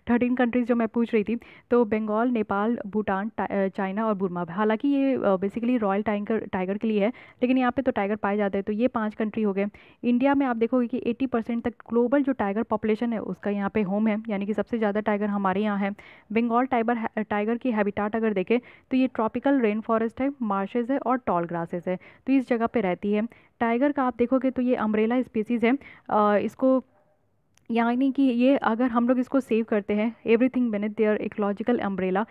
थर्टीन कंट्रीज़ जो मैं पूछ रही थी तो बंगाल नेपाल भूटान चाइना और बुरमा हालांकि ये बेसिकली रॉयल टाइगर टाइगर के लिए है लेकिन यहाँ पे तो टाइगर पाए जाते हैं तो ये पांच कंट्री हो गए इंडिया में आप देखोगे कि 80 परसेंट तक ग्लोबल जो टाइगर पॉपुलेशन है उसका यहाँ पे होम है यानी कि सबसे ज़्यादा टाइगर हमारे यहाँ है बंगाल टाइगर टाइगर की हैबिटाट अगर देखें तो ये ट्रॉपिकल रेन फॉरेस्ट है मार्शेज है और टॉल ग्रासेस है तो इस जगह पर रहती है टाइगर का आप देखोगे तो ये अम्ब्रेला स्पीसीज़ है इसको यानी कि ये अगर हम लोग इसको सेव करते हैं एवरीथिंग बेनेथ देयर एक ecological umbrella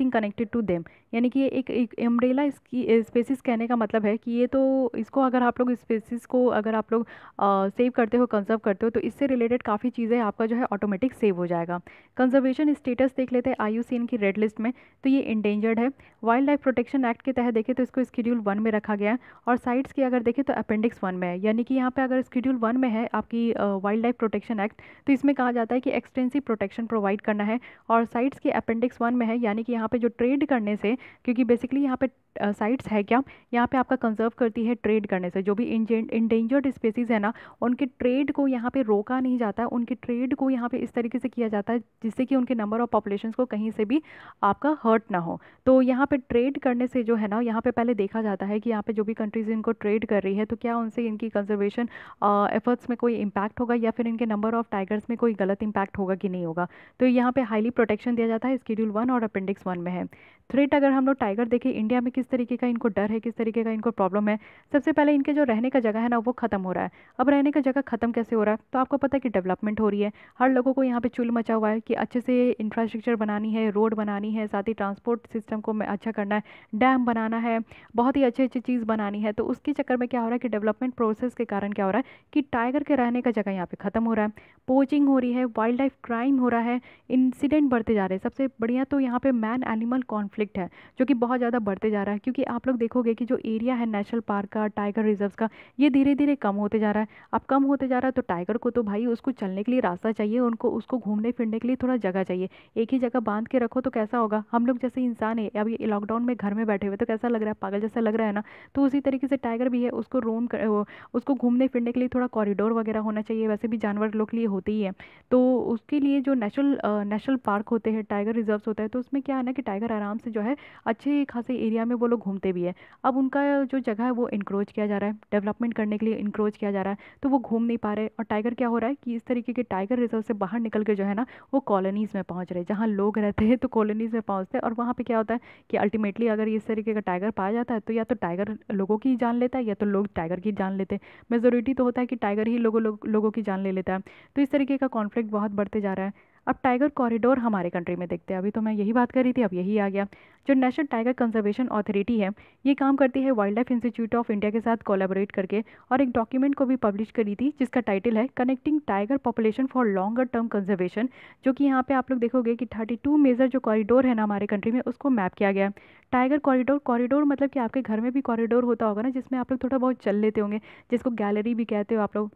thing connected to them यानी कि ये एक अम्ब्रेला इसकी स्पेसिस कहने का मतलब है कि ये तो इसको अगर आप लोग स्पेसिस को अगर आप लोग सेव करते हो कंजर्व करते हो तो इससे रिलेटेड काफ़ी चीज़ें आपका जो है ऑटोमेटिक सेव हो जाएगा कंजर्वेशन स्टेटस देख लेते हैं आई की रेड लिस्ट में तो ये इंडेंजर्ड है वाइल्ड लाइफ प्रोटेक्शन एक्ट के तहत देखें तो इसको स्कीड्यूल वन में रखा गया है और साइट्स की अगर देखें तो अपेंडिक्स वन में है यानी कि यहाँ पर अगर स्कीड्यूल वन में है आपकी wild life protection act act तो इसमें कहा जाता है कि एक्सटेंसिव प्रोटेक्शन प्रोवाइड करना है और साइट्स के अपेंडिक्स वन में है यानी कि यहाँ पे जो ट्रेड करने से क्योंकि बेसिकली यहाँ पे साइट्स है क्या यहाँ पे आपका कंजर्व करती है ट्रेड करने से जो भी इंडेंजर्ड स्पेसीज़ है ना उनके ट्रेड को यहाँ पे रोका नहीं जाता है उनके ट्रेड को यहाँ पे इस तरीके से किया जाता है जिससे कि उनके नंबर ऑफ़ पॉपुलेशन को कहीं से भी आपका हर्ट ना हो तो यहाँ पर ट्रेड करने से जो है ना यहाँ पर पहले देखा जाता है कि यहाँ पर जो भी कंट्रीज़ इनको ट्रेड कर रही है तो क्या उनसे इनकी कंजर्वेशन एफर्ट्स में कोई इम्पैक्ट होगा या फिर इनके नंबर ऑफ़ टाइगर्स में कोई गलत इम्पैक्ट होगा कि नहीं होगा तो यहाँ पर हाईली प्रोटेक्शन दिया जाता है स्कीड्यूल वन और अपेंडिक्स वन में है थ्रेट अगर हम लोग टाइगर देखें इंडिया में किस तरीके का इनको डर है किस तरीके का इनको प्रॉब्लम है सबसे पहले इनके जो रहने का जगह है ना वो ख़त्म हो रहा है अब रहने का जगह ख़त्म कैसे हो रहा है तो आपको पता है कि डेवलपमेंट हो रही है हर लोगों को यहाँ पर चुल मचा हुआ है कि अच्छे से इंफ्रास्ट्रक्चर बनानी है रोड बनानी है साथ ही ट्रांसपोर्ट सिस्टम को अच्छा करना है डैम बनाना है बहुत ही अच्छी अच्छी चीज़ बनानी है तो उसके चक्कर में क्या हो रहा है कि डेवलपमेंट प्रोसेस के कारण क्या हो रहा है कि टाइगर के रहने का जगह यहाँ पर ख़त्म हो रहा है पोचिंग हो रही है वाइल्ड लाइफ क्राइम हो रहा है इंसिडेंट बढ़ते जा रहे हैं सबसे बढ़िया तो यहाँ पर मैन एनिमल कॉन्फ्लिक कॉन्फ्लिक्ट है जो कि बहुत ज़्यादा बढ़ते जा रहा है क्योंकि आप लोग देखोगे कि जो एरिया है नेशनल पार्क का टाइगर रिजर्व्स का ये धीरे धीरे कम होते जा रहा है अब कम होते जा रहा है तो टाइगर को तो भाई उसको चलने के लिए रास्ता चाहिए उनको उसको घूमने फिरने के लिए थोड़ा जगह चाहिए एक ही जगह बांध के रखो तो कैसा होगा हम लोग जैसे इंसान है अब ये लॉकडाउन में घर में बैठे हुए तो कैसा लग रहा है पागल जैसा लग रहा है ना तो उसी तरीके से टाइगर भी है उसको रोम कर, उसको घूमने फिरने के लिए थोड़ा कॉरिडोर वगैरह होना चाहिए वैसे भी जानवर लोग के लिए होते ही है तो उसके लिए जो नेशनल नेशनल पार्क होते हैं टाइगर रिजर्व्स होता है तो उसमें क्या है ना कि टाइगर आराम से जो है अच्छे खासे एरिया में वो लोग घूमते भी है अब उनका जो जगह है वो इंक्रोच किया जा रहा है डेवलपमेंट करने के लिए इंक्रोच किया जा रहा है तो वो घूम नहीं पा रहे और टाइगर क्या हो रहा है कि इस तरीके के टाइगर रिजर्व से बाहर निकल के जो है ना वो कॉलोनीज़ में पहुँच रहे जहाँ लोग रहते हैं तो कॉलोनीज़ में पहुँचते हैं और वहाँ पर क्या होता है कि अल्टीमेटली अगर इस तरीके का टाइगर पाया जाता है तो या तो टाइगर लोगों की जान लेता है या तो लोग टाइगर की जान लेते हैं मेजोरिटी तो होता है कि टाइगर ही लोगों लोगों की जान ले लेता है तो इस तरीके का कॉन्फ्लिक्ट बहुत बढ़ते जा रहा है अब टाइगर कॉरिडोर हमारे कंट्री में देखते हैं अभी तो मैं यही बात कर रही थी अब यही आ गया जो नेशनल टाइगर कंजर्वेशन अथॉरिटी है ये काम करती है wild life institute of India के साथ कोलेबोरेट करके और एक डॉक्यूमेंट को भी पब्लिश करी थी जिसका टाइटल है connecting tiger population for longer term conservation जो कि यहाँ पर आप लोग देखोगे कि थर्टी टू मेजर जो कॉरिडोर है ना हमारे कंट्री में उसको मैप किया गया टाइगर कॉरिडोर कॉरिडोर मतलब कि आपके घर में भी कॉरिडोर होता होगा ना जिसमें आप लोग थोड़ा बहुत चल लेते होंगे जिसको गैलरी भी कहते हो आप लोग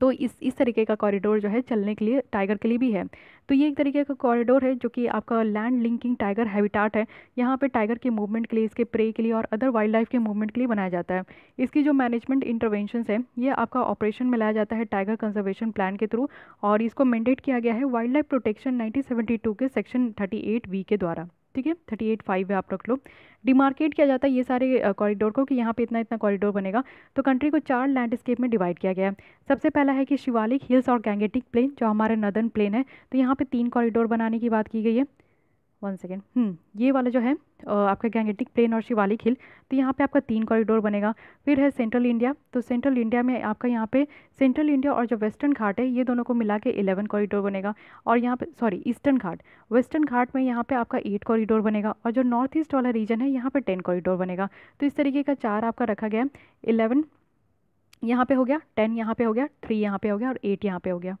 तो इस इस तरीके का कॉरिडोर जो है चलने के लिए टाइगर के लिए भी है तो ये एक तरीके का कॉरिडोर है जो कि आपका लैंड लिंकिंग टाइगर हैबिटाट है यहाँ पे टाइगर के मूवमेंट के लिए इसके प्रे के लिए और अदर वाइल्ड लाइफ के मूवमेंट के लिए बनाया जाता है इसकी जो मैनेजमेंट इंटरवेंशन है ये आपका ऑपरेशन में लाया जाता है टाइगर कंजर्वेशन प्लान के थ्रू और इसको मैंडेट किया गया है वाइल्ड लाइफ प्रोटेक्शन नाइनटीन के सेक्शन थर्टी वी के द्वारा ठीक है थर्टी एट फाइव है आप रख लो डिमार्केट किया जाता है ये सारे कॉरिडोर को कि यहाँ पे इतना इतना कॉरिडोर बनेगा तो कंट्री को चार लैंडस्केप में डिवाइड किया गया है सबसे पहला है कि शिवालिक हिल्स और गैंगेटिक प्लेन जो हमारा नदन प्लेन है तो यहाँ पर तीन कॉरिडोर बनाने की बात की गई है वन सेकेंड hmm. ये वाला जो है आपका गैंगेटिक प्लेन और शिवालिक हिल तो यहाँ पे आपका तीन कॉरिडोर बनेगा फिर है सेंट्रल इंडिया तो सेंट्रल इंडिया में आपका यहाँ पे सेंट्रल इंडिया और जो वेस्टर्न घाट है ये दोनों को मिला के एलेवन कॉरिडोर बनेगा और यहाँ पे sorry eastern Ghat western Ghat में यहाँ पे आपका एट कॉरिडोर बनेगा और जो नॉर्थ ईस्ट वाला रीजन है यहाँ पर टेन कॉरिडोर बनेगा तो इस तरीके का चार आपका रखा गया है इलेवन यहाँ पर हो गया टेन यहाँ पर हो गया थ्री यहाँ पर हो गया और एट यहाँ पर हो गया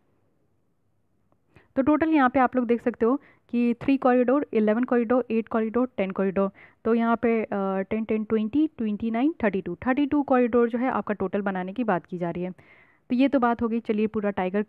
तो टोटल यहाँ पे आप लोग देख सकते हो कि three corridor eleven corridor eight corridor ten corridor तो यहाँ पे ten ten twenty twenty nine thirty two thirty two corridor जो है आपका टोटल बनाने की बात की जा रही है तो ये तो बात हो गई चलिए पूरा टाइगर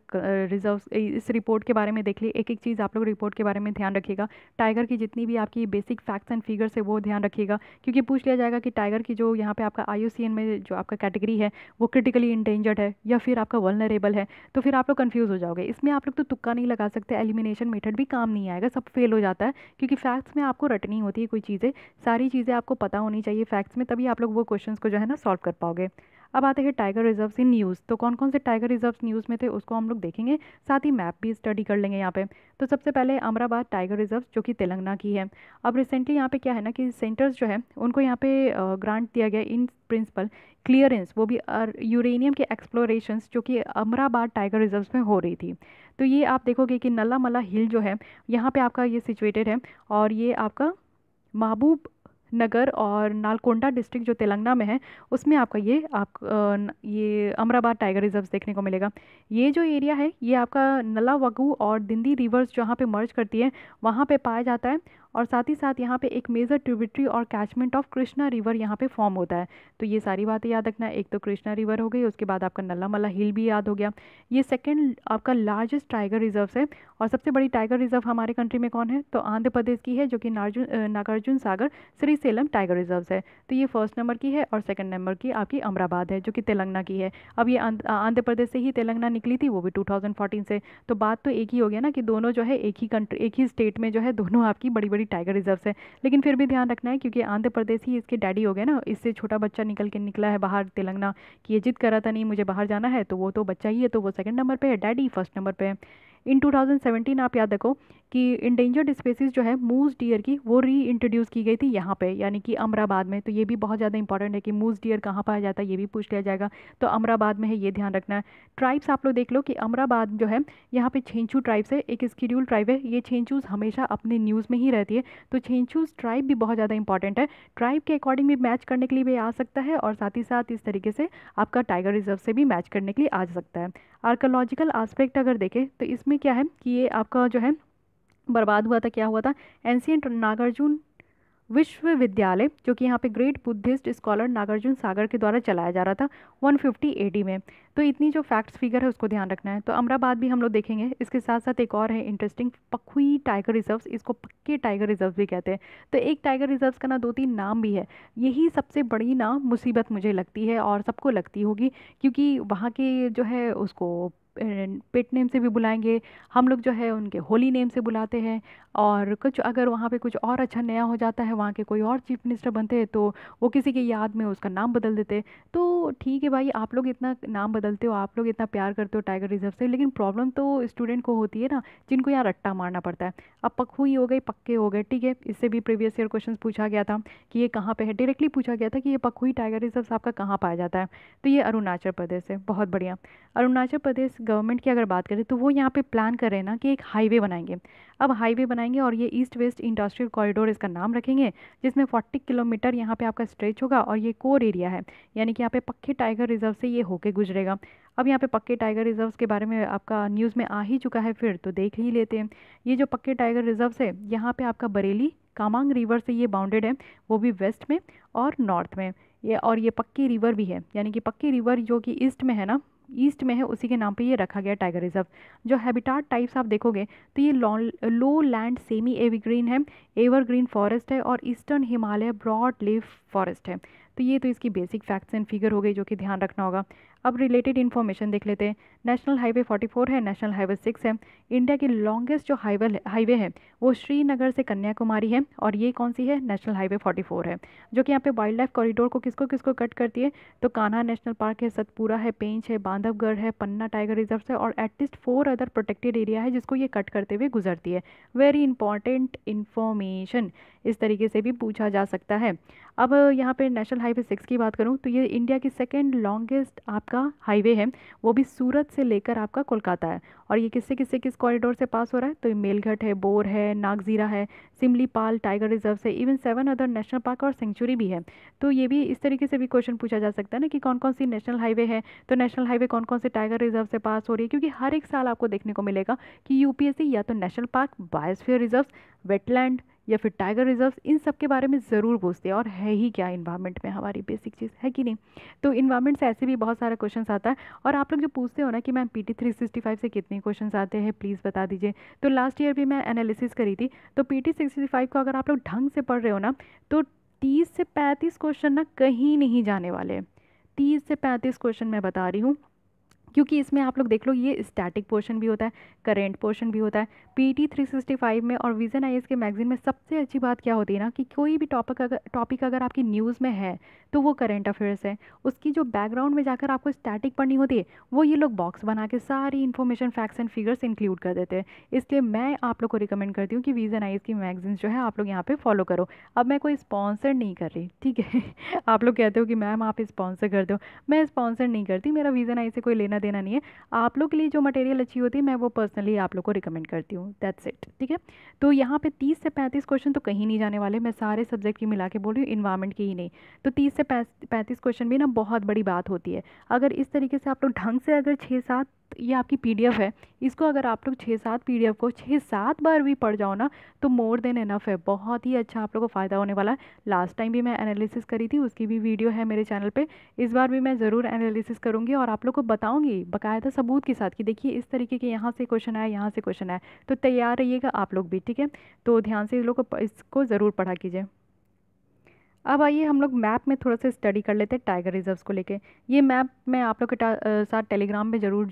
रिजर्व इस रिपोर्ट के बारे में देख लिए एक एक चीज़ आप लोग रिपोर्ट के बारे में ध्यान रखिएगा टाइगर की जितनी भी आपकी बेसिक फैक्ट्स एंड फिगर्स है वो ध्यान रखिएगा क्योंकि पूछ लिया जाएगा कि टाइगर की जो यहाँ पे आपका आई में जो आपका कैटेगरी है वो क्रिटिकली इंडेंजर्ड है या फिर आपका वर्नरेबल है तो फिर आप लोग कन्फ्यूज़ हो जाओगे इसमें आप लोग तो तुक्का नहीं लगा सकते एलिमिनेशन मेथड भी काम नहीं आएगा सब फेल हो जाता है क्योंकि फैक्ट्स में आपको रटनी होती है कोई चीज़ें सारी चीज़ें आपको पता होनी चाहिए फैक्ट्स में तभी आप लोग वो क्वेश्चन को जो है ना सॉल्व कर पाओगे अब आते हैं टाइगर रिजर्व्स इन न्यूज़ तो कौन कौन से टाइगर रिजर्व न्यूज़ में थे उसको हम लोग देखेंगे साथ ही मैप भी स्टडी कर लेंगे यहाँ पे तो सबसे पहले अमराबाद टाइगर रिजर्व जो कि तेलंगाना की है अब रिसेंटली यहाँ पे क्या है ना कि सेंटर्स जो है उनको यहाँ पे ग्रांट दिया गया इन प्रिंसिपल क्लियरेंस वो भी यूरेनियम के एक्सप्लोरेशंस जो कि अमराबाद टाइगर रिजर्व में हो रही थी तो ये आप देखोगे कि नल्ला मला हिल जो है यहाँ पर आपका ये सिचुएटेड है और ये आपका महबूब नगर और नालकोंडा डिस्ट्रिक्ट जो तेलंगाना में है उसमें आपका ये आप ये अमराबाद टाइगर रिजर्व देखने को मिलेगा ये जो एरिया है ये आपका नलावगू और दिंदी रिवर्स जहाँ पे मर्ज करती है वहाँ पे पाया जाता है और साथ ही साथ यहाँ पे एक मेजर ट्यूबिट्री और कैचमेंट ऑफ कृष्णा रिवर यहाँ पे फॉर्म होता है तो ये सारी बातें याद रखना एक तो कृष्णा रिवर हो गई उसके बाद आपका नल्ला मल्ला हिल भी याद हो गया ये सेकेंड आपका लार्जेस्ट टाइगर रिजर्व है और सबसे बड़ी टाइगर रिजर्व हमारे कंट्री में कौन है तो आंध्र प्रदेश की है जो कि Nagarjuna Sagar Srisailam tiger reserve है तो ये फर्स्ट नंबर की है और सेकेंड नंबर की आपकी अमराबाद है जो कि तेलंगाना की है अब ये आंध्र प्रदेश से ही तेलंगाना निकली थी वो भी 2014 से तो बात तो एक ही हो गया ना कि दोनों जो है एक ही कंट्री एक ही स्टेट में जो है दोनों आपकी बड़ी बड़ी बड़ी टाइगर रिजर्व है लेकिन फिर भी ध्यान रखना है क्योंकि आंध्र प्रदेश ही इसके डैडी हो गए ना इससे छोटा बच्चा निकल के निकला है बाहर तेलंगाना कि ये जिद कर रहा था नहीं मुझे बाहर जाना है तो वो तो बच्चा ही है तो वो सेकेंड नंबर पर है डैडी फर्स्ट नंबर पर है इन 2017 आप याद रखो कि इंडेंजर्ड स्पेसिस जो है मूज डियर की वो री इंट्रोड्यूस की गई थी यहाँ पे यानी कि अमराबाद में तो ये भी बहुत ज़्यादा इंपॉर्टेंट है कि मूज डियर कहाँ पाया जाता है ये भी पूछ लिया जाएगा तो अमराबाद में है ये ध्यान रखना है ट्राइब्स आप लोग देख लो कि अमराबाद जो है यहाँ पे छेंचू ट्राइब्स है एक स्कीड्यूल ट्राइब है ये छेंचूज़ हमेशा अपने न्यूज़ में ही रहती है तो छेंचूज़ ट्राइब भी बहुत ज़्यादा इंपॉर्टेंट है ट्राइब के अकॉर्डिंग भी मैच करने के लिए भी आ सकता है और साथ ही साथ इस तरीके से आपका टाइगर रिजर्व से भी मैच करने के लिए आ सकता है आर्कोलॉजिकल आस्पेक्ट अगर देखें तो इसमें क्या है कि ये आपका जो है बर्बाद हुआ था क्या हुआ था एंशियंट नागार्जुन विश्वविद्यालय जो कि यहाँ पे great Buddhist scholar Nagarjuna Sagar के द्वारा चलाया जा रहा था 150 फिफ्टी में तो इतनी जो फैक्ट्स फिगर है उसको ध्यान रखना है तो अमराबाद भी हम लोग देखेंगे इसके साथ साथ एक और है इंटरेस्टिंग पखुई टाइगर रिजर्व्स इसको पक्के टाइगर रिजर्व भी कहते हैं तो एक टाइगर रिजर्व्स का ना दो तीन नाम भी है यही सबसे बड़ी ना मुसीबत मुझे लगती है और सबको लगती होगी क्योंकि वहाँ के जो है उसको पेट नेम से भी बुलाएंगे हम लोग जो है उनके होली नेम से बुलाते हैं और कुछ अगर वहाँ पे कुछ और अच्छा नया हो जाता है वहाँ के कोई और चीफ मिनिस्टर बनते हैं तो वो किसी की याद में उसका नाम बदल देते तो ठीक है भाई आप लोग इतना नाम बदलते हो आप लोग इतना प्यार करते हो टाइगर रिजर्व से लेकिन प्रॉब्लम तो स्टूडेंट को होती है ना जिनको यहाँ रट्टा मारना पड़ता है अब हुई हो गई पक्के हो गए ठीक है इससे भी प्रीवियस ईयर क्वेश्चन पूछा गया था कि ये कहाँ पर है डायरेक्टली पूछा गया था कि ये हुई टाइगर रिजर्व आपका कहाँ पाया जाता है तो ये अरुणाचल प्रदेश है बहुत बढ़िया अरुणाचल प्रदेश गवर्नमेंट की अगर बात करें तो वो यहाँ पर प्लान कर रहे हैं ना कि एक हाईवे बनाएंगे अब हाईवे बनाएंगे जाएंगे और ये ईस्ट वेस्ट इंडस्ट्रियल कॉरिडोर इसका नाम रखेंगे जिसमें फोर्टी किलोमीटर यहाँ पर आपका स्ट्रेच होगा और ये कोर एरिया है यानी कि यहाँ पे पक्के टाइगर रिजर्व से ये होके गुजरेगा अब यहाँ पे पक्के टाइगर रिजर्व्स के बारे में आपका न्यूज़ में आ ही चुका है फिर तो देख ही लेते हैं ये जो पक्के टाइगर रिजर्व्स है यहाँ पे आपका बरेली कामांग रिवर से ये बाउंडेड है वो भी वेस्ट में और नॉर्थ में ये और ये पक्की रिवर भी है यानी कि पक्की रिवर जो कि ईस्ट में है ना ईस्ट में है उसी के नाम पे ये रखा गया टाइगर रिजर्व जो हैबिटाट टाइप्स आप देखोगे तो ये लो लैंड सेमी एवरग्रीन है एवरग्रीन फॉरेस्ट है और eastern Himalaya broad leaf forest है तो ये तो इसकी बेसिक फैक्ट्स एंड फिगर हो गई जो कि ध्यान रखना होगा अब रिलेटेड इन्फॉर्मेशन देख लेते हैं नेशनल हाईवे 44 है नेशनल हाईवे 6 है इंडिया की लॉन्गेस्ट जो हाईवे हाईवे है वो श्रीनगर से कन्याकुमारी है और ये कौन सी है नेशनल हाईवे 44 है जो कि यहाँ पे वाइल्ड लाइफ कॉरिडोर को किसको किसको कट करती है तो कान्हा नेशनल पार्क है सतपुरा है पेंच है बांधवगढ़ है पन्ना टाइगर रिजर्व है और at least four other protected area है जिसको ये कट करते हुए गुजरती है वेरी इंपॉर्टेंट इन्फॉर्मेशन इस तरीके से भी पूछा जा सकता है अब यहाँ पे नेशनल हाईवे सिक्स की बात करूँ तो ये इंडिया की सेकेंड लॉन्गेस्ट आपका हाईवे है वो भी सूरत से लेकर आपका कोलकाता है और ये किससे किससे किस कॉरिडोर से पास हो रहा है तो ये मेलघट है बोर है नागजीरा है सिमलीपाल टाइगर रिजर्व से even seven other national park और सेंचुरी भी है तो ये भी इस तरीके से भी क्वेश्चन पूछा जा सकता है ना कि कौन कौन सी नेशनल हाईवे है तो नेशनल हाईवे कौन कौन से टाइगर रिजर्व से पास हो रही है क्योंकि हर एक साल आपको देखने को मिलेगा कि यूपीएससी या तो national park biosphere reserve wetland या फिर टाइगर रिजर्व इन सब के बारे में ज़रूर पूछते हैं और है ही क्या इन्वायरमेंट में हमारी बेसिक चीज़ है कि नहीं तो इन्वायरमेंट से ऐसे भी बहुत सारा क्वेश्चन आता है और आप लोग जो पूछते हो ना कि ma'am P T three sixty five से कितने क्वेश्चन आते हैं प्लीज़ बता दीजिए तो लास्ट ईयर भी मैं एनालिसिस करी थी तो पी टी सिक्सटी फाइव को अगर आप लोग ढंग से पढ़ रहे हो ना तो तीस से पैंतीस क्वेश्चन ना कहीं नहीं जाने वाले हैं तीस से पैंतीस क्वेश्चन मैं बता रही हूँ क्योंकि इसमें आप लोग देख लो ये स्टैटिक पोर्शन भी होता है करेंट पोर्शन भी होता है पी 365 में और विजन आई के मैगजीन में सबसे अच्छी बात क्या होती है ना कि कोई भी टॉपिक अगर टॉपिक अगर आपकी न्यूज़ में है तो वो करेंट अफेयर्स है उसकी जो बैकग्राउंड में जाकर आपको स्टैटिक पढ़नी होती है वो ये लोग बॉक्स बना के सारी information facts and figures include कर देते हैं इसलिए मैं आप लोग को रिकमेंड करती हूँ कि विजन आई की मैगजीन जो है आप लोग यहाँ पर फॉलो करो अब मैं कोई स्पॉन्सर नहीं कर रही ठीक है आप लोग कहते हो कि मैम आप स्पॉन्सर कर दो मैं स्पॉन्सर नहीं करती मेरा विजन आई से कोई लेना लेना देना नहीं है आप लोग के लिए जो मटेरियल अच्छी होती है मैं वो पर्सनली आप लोग को रिकमेंड करती हूँ दैट्स इट ठीक है तो यहाँ पे तीस से पैंतीस क्वेश्चन तो कहीं नहीं जाने वाले मैं सारे सब्जेक्ट की मिला के बोल रही हूँ इन्वायरमेंट की ही नहीं तो तीस से पैंतीस क्वेश्चन भी ना बहुत बड़ी बात होती है अगर इस तरीके से आप लोग ढंग से अगर छः सात ये आपकी पीडीएफ है इसको अगर आप लोग छः सात पीडीएफ को छः सात बार भी पढ़ जाओ ना तो मोर देन एनफ है बहुत ही अच्छा आप लोगों को फ़ायदा होने वाला है लास्ट टाइम भी मैं एनालिसिस करी थी उसकी भी वीडियो है मेरे चैनल पे इस बार भी मैं ज़रूर एनालिसिस करूँगी और आप लोग को बताऊँगी बाकायदा सबूत के साथ कि देखिए इस तरीके के यहाँ से क्वेश्चन आया यहाँ से क्वेश्चन आया तो तैयार रहिएगा आप लोग भी ठीक है तो ध्यान से इस लोग को इसको ज़रूर पढ़ा कीजिए अब आइए हम लोग मैप में थोड़ा सा स्टडी कर लेते हैं टाइगर रिजर्व्स को लेके ये मैप मैं आप लोग के साथ टेलीग्राम पे ज़रूर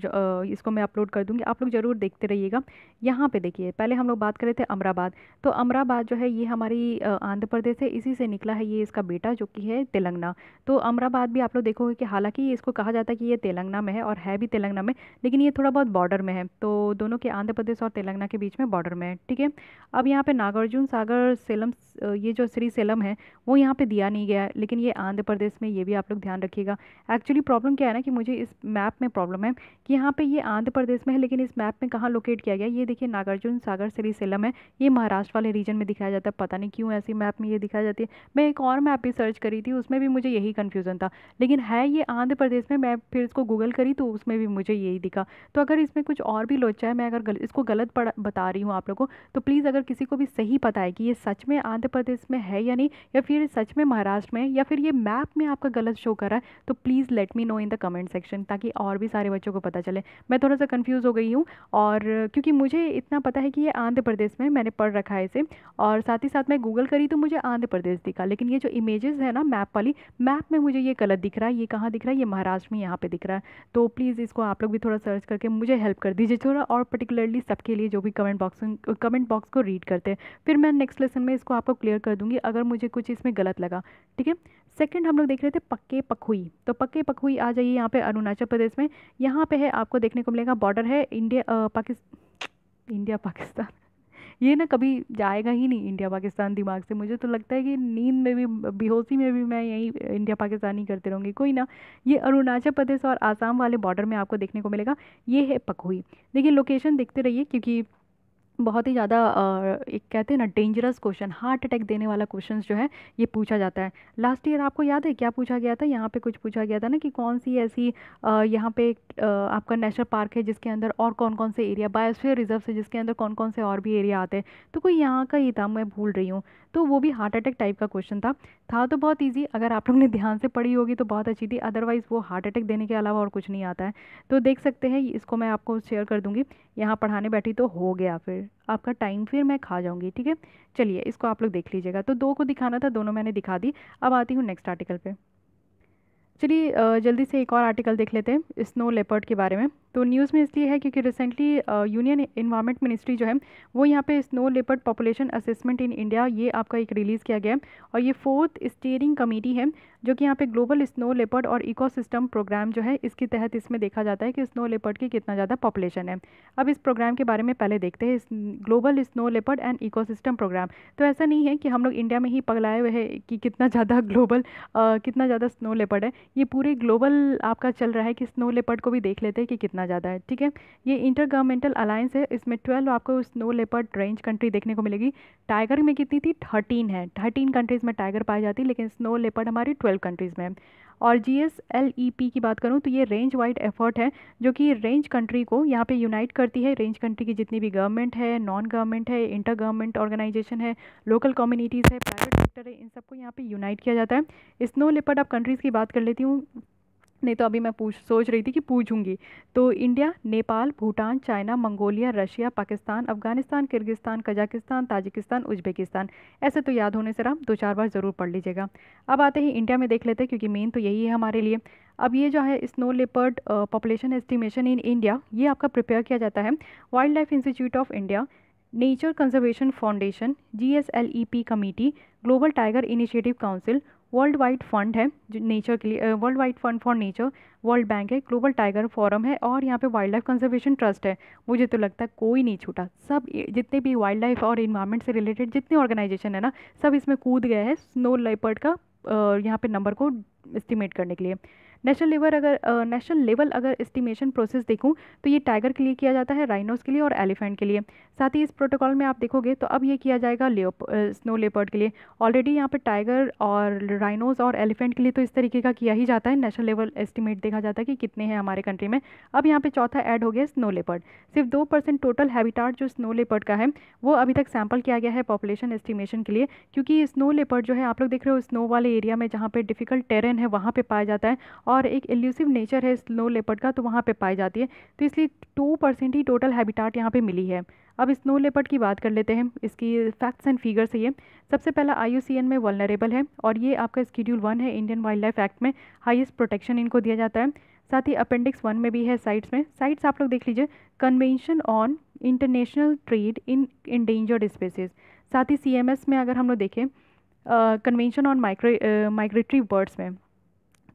इसको मैं अपलोड कर दूँगी आप लोग ज़रूर देखते रहिएगा यहाँ पे देखिए पहले हम लोग बात कर रहे थे अमराबाद तो अमराबाद जो है ये हमारी आंध्र प्रदेश है इसी से निकला है ये इसका बेटा जो कि है तेलंगाना तो अमराबाद भी आप लोग देखोगे कि हालाँकि इसको कहा जाता है कि ये तेलंगाना में है और है भी तेलंगाना में लेकिन ये थोड़ा बहुत बॉर्डर में है तो दोनों के आंध्र प्रदेश और तेलंगाना के बीच में बॉर्डर में है ठीक है अब यहाँ पर नागार्जुन सागर सेलम ये जो श्री सेलम है वो यहाँ पे दिया नहीं गया है लेकिन ये आंध्र प्रदेश में ये भी आप लोग ध्यान रखिएगा एक्चुअली प्रॉब्लम क्या है ना कि मुझे इस मैप में प्रॉब्लम है कि यहाँ पे ये आंध्र प्रदेश में है लेकिन इस मैप में कहाँ लोकेट किया गया ये देखिए नागार्जुन सागर श्री सेलम है ये महाराष्ट्र वाले रीजन में दिखाया जाता है पता नहीं क्यों ऐसी मैप में ये दिखाई जाती है मैं एक और मैप भी सर्च करी थी उसमें भी मुझे यही कन्फ्यूज़न था लेकिन है ये आंध्र प्रदेश में मैं फिर इसको गूगल करी तो उसमें भी मुझे यही दिखा तो अगर इसमें कुछ और भी लोचा है मैं अगर इसको गलत बता रही हूँ आप लोग को तो प्लीज़ अगर किसी को भी सही पता है कि ये सच में आंध्र प्रदेश में है या नहीं या फिर सच सच में महाराष्ट्र में या फिर ये मैप में आपका गलत शो कर रहा है तो please let me know in the comment section ताकि और भी सारे बच्चों को पता चले मैं थोड़ा सा कन्फ्यूज़ हो गई हूँ और क्योंकि मुझे इतना पता है कि ये आंध्र प्रदेश में मैंने पढ़ रखा है इसे और साथ ही साथ मैं गूगल करी तो मुझे आंध्र प्रदेश दिखा लेकिन ये जो इमेजेस है ना मैप वाली मैप में मुझे ये गलत दिख रहा है ये कहाँ दिख रहा है ये महाराष्ट्र में यहाँ पर दिख रहा है तो प्लीज़ इसको आप लोग भी थोड़ा सर्च करके मुझे हेल्प कर दीजिए थोड़ा और पर्टिकुलरली सबके लिए जो भी कमेंट बॉक्स कमेंट बॉक्स को रीड करते हैं फिर मैं नेक्स्ट लेसन में इसको आपको क्लियर कर दूँगी अगर मुझे कुछ इसमें गलत साथ लगा ठीक है सेकंड हम लोग देख रहे थे पक्के पखुई तो पक्के पखुई आ जाइए यहाँ पे अरुणाचल प्रदेश में यहाँ पे है आपको देखने को मिलेगा बॉर्डर है इंडिया पाकिस्तान इंडिया पाकिस्तान ये ना कभी जाएगा ही नहीं इंडिया पाकिस्तान दिमाग से मुझे तो लगता है कि नींद में भी बेहोशी में भी मैं यही इंडिया पाकिस्तान ही करते रहूँगी कोई ना ये अरुणाचल प्रदेश और आसाम वाले बॉर्डर में आपको देखने को मिलेगा ये है पखुई देखिए लोकेशन देखते रहिए क्योंकि बहुत ही ज़्यादा एक कहते हैं ना डेंजरस क्वेश्चन हार्ट अटैक देने वाला क्वेश्चन जो है ये पूछा जाता है लास्ट ईयर आपको याद है क्या पूछा गया था यहाँ पे कुछ पूछा गया था ना कि कौन सी ऐसी यहाँ पे आपका नेशनल पार्क है जिसके अंदर और कौन कौन से एरिया बायोस्फीयर रिजर्व है जिसके अंदर कौन कौन से और भी एरिया आते हैं तो कोई यहाँ का ही था मैं भूल रही हूँ तो वो भी हार्ट अटैक टाइप का क्वेश्चन था था तो बहुत ईजी अगर आप लोग ने ध्यान से पढ़ी होगी तो बहुत अच्छी थी अदरवाइज़ वो हार्ट अटैक देने के अलावा और कुछ नहीं आता है तो देख सकते हैं इसको मैं आपको शेयर कर दूँगी यहाँ पढ़ाने बैठी तो हो गया फिर आपका टाइम फिर मैं खा जाऊँगी ठीक है चलिए इसको आप लोग देख लीजिएगा तो दो को दिखाना था दोनों मैंने दिखा दी अब आती हूँ नेक्स्ट आर्टिकल पर चलिए जल्दी से एक और आर्टिकल देख लेते हैं स्नो लेपर्ड के बारे में तो न्यूज़ में इसलिए है क्योंकि रिसेंटली यूनियन इन्वायरमेंट मिनिस्ट्री जो है वो यहाँ पे snow leopard population assessment in India ये आपका एक रिलीज़ किया गया है और ये फोर्थ स्टीयरिंग कमेटी है जो कि यहाँ पे ग्लोबल स्नो लेपर्ड और इकोसिस्टम प्रोग्राम जो है इसके तहत इसमें देखा जाता है कि स्नो लेपर्ड की कितना ज़्यादा पॉपुलेशन है अब इस प्रोग्राम के बारे में पहले देखते हैं global snow leopard and eco program तो ऐसा नहीं है कि हम लोग इंडिया में ही पगलाए हुए हैं कि कितना ज़्यादा ग्लोबल कितना ज़्यादा स्नो लेपर्ड है ये पूरे ग्लोबल आपका चल रहा है कि स्नो लेपर्ड को भी देख लेते हैं कि कितना इतना ज़्यादा है ठीक है ये इंटर गवर्नमेंटल अलायंस है इसमें ट्वेल्व आपको स्नो लेपर्ड रेंज कंट्री देखने को मिलेगी टाइगर में कितनी थी थर्टीन है थर्टीन कंट्रीज़ में टाइगर पाई जाती है लेकिन स्नो लेपर्ड हमारी ट्वेल्व कंट्रीज़ में है और G S L E P की बात करूँ तो ये रेंज वाइड एफर्ट है जो कि रेंज कंट्री को यहाँ पे यूनाइट करती है रेंज कंट्री की जितनी भी गवर्नमेंट है नॉन गवर्नमेंट है इंटर गवर्नमेंट ऑर्गेनाइजेशन है लोकल कम्युनिटीज़ है प्राइवेट सेक्टर है इन सबको यहाँ पे यूनाइट किया जाता है स्नो लेपर्ड आप कंट्रीज़ की बात कर लेती हूँ नहीं तो अभी मैं पूछ सोच रही थी कि पूछूंगी तो India Nepal Bhutan China Mongolia Russia Pakistan Afghanistan Kyrgyzstan Kazakhstan Tajikistan Uzbekistan ऐसे तो याद होने से राम दो चार बार ज़रूर पढ़ लीजिएगा अब आते ही इंडिया में देख लेते हैं क्योंकि मेन तो यही है हमारे लिए अब ये जो है snow leopard population estimation in India ये आपका प्रिपेयर किया जाता है wild life institute of India nature conservation foundation G S L E P committee global tiger initiative council world wide fund है जो नेचर के लिए world wide fund for nature world bank है ग्लोबल टाइगर फोरम है और यहाँ पे wild life conservation trust है मुझे तो लगता है कोई नहीं छूटा सब जितने भी वाइल्ड लाइफ और इन्वायरमेंट से रिलेटेड जितने ऑर्गेनाइजेशन है ना सब इसमें कूद गया है स्नो लेपर्ड का uh, यहाँ पे नंबर को एस्टिमेट करने के लिए नेशनल लेवल अगर नेशनल लेवल अगर एस्टिमेशन प्रोसेस देखूँ तो ये टाइगर के लिए किया जाता है राइनोस के लिए और एलिफेंट के लिए साथ ही इस प्रोटोकॉल में आप देखोगे तो अब ये किया जाएगा स्नो लेपर्ड के लिए ऑलरेडी यहाँ पर टाइगर और राइनोस और एलिफेंट के लिए तो इस तरीके का किया ही जाता है नेशनल लेवल एस्टिमेट देखा जाता है कि कितने हैं हमारे कंट्री में अब यहाँ पर चौथा ऐड हो गया स्नो लेपर्ड सिर्फ दो परसेंट टोटल हैबिटाट जो स्नो लेपर्ड का है वो अभी तक सैम्पल किया गया है पॉपुलेशन एस्टिमेशन के लिए क्योंकि स्नो लेपर्ड जो है आप लोग देख रहे हो स्नो वाले एरिया में जहाँ पर डिफिकल्ट टेरेन है वहाँ पर पाया जाता है और एक एल्यूसिव नेचर है स्नो लेपर्ड का तो वहाँ पे पाई जाती है तो इसलिए टू परसेंट ही टोटल हैबिटाट यहाँ पे मिली है अब स्नो लेपर्ड की बात कर लेते हैं इसकी फैक्ट्स एंड फिगर्स ये सबसे पहला आई में वलनरेबल है और ये आपका स्कीड्यूल वन है इंडियन वाइल्ड लाइफ एक्ट में हाइस्ट प्रोटेक्शन इनको दिया जाता है साथ ही अपेंडिक्स वन में भी है साइट्स में साइट्स आप लोग देख लीजिए convention on international trade in endangered species साथ ही सी में अगर हम लोग देखें कन्वेंशन ऑन माइग्रेटरी बर्ड्स में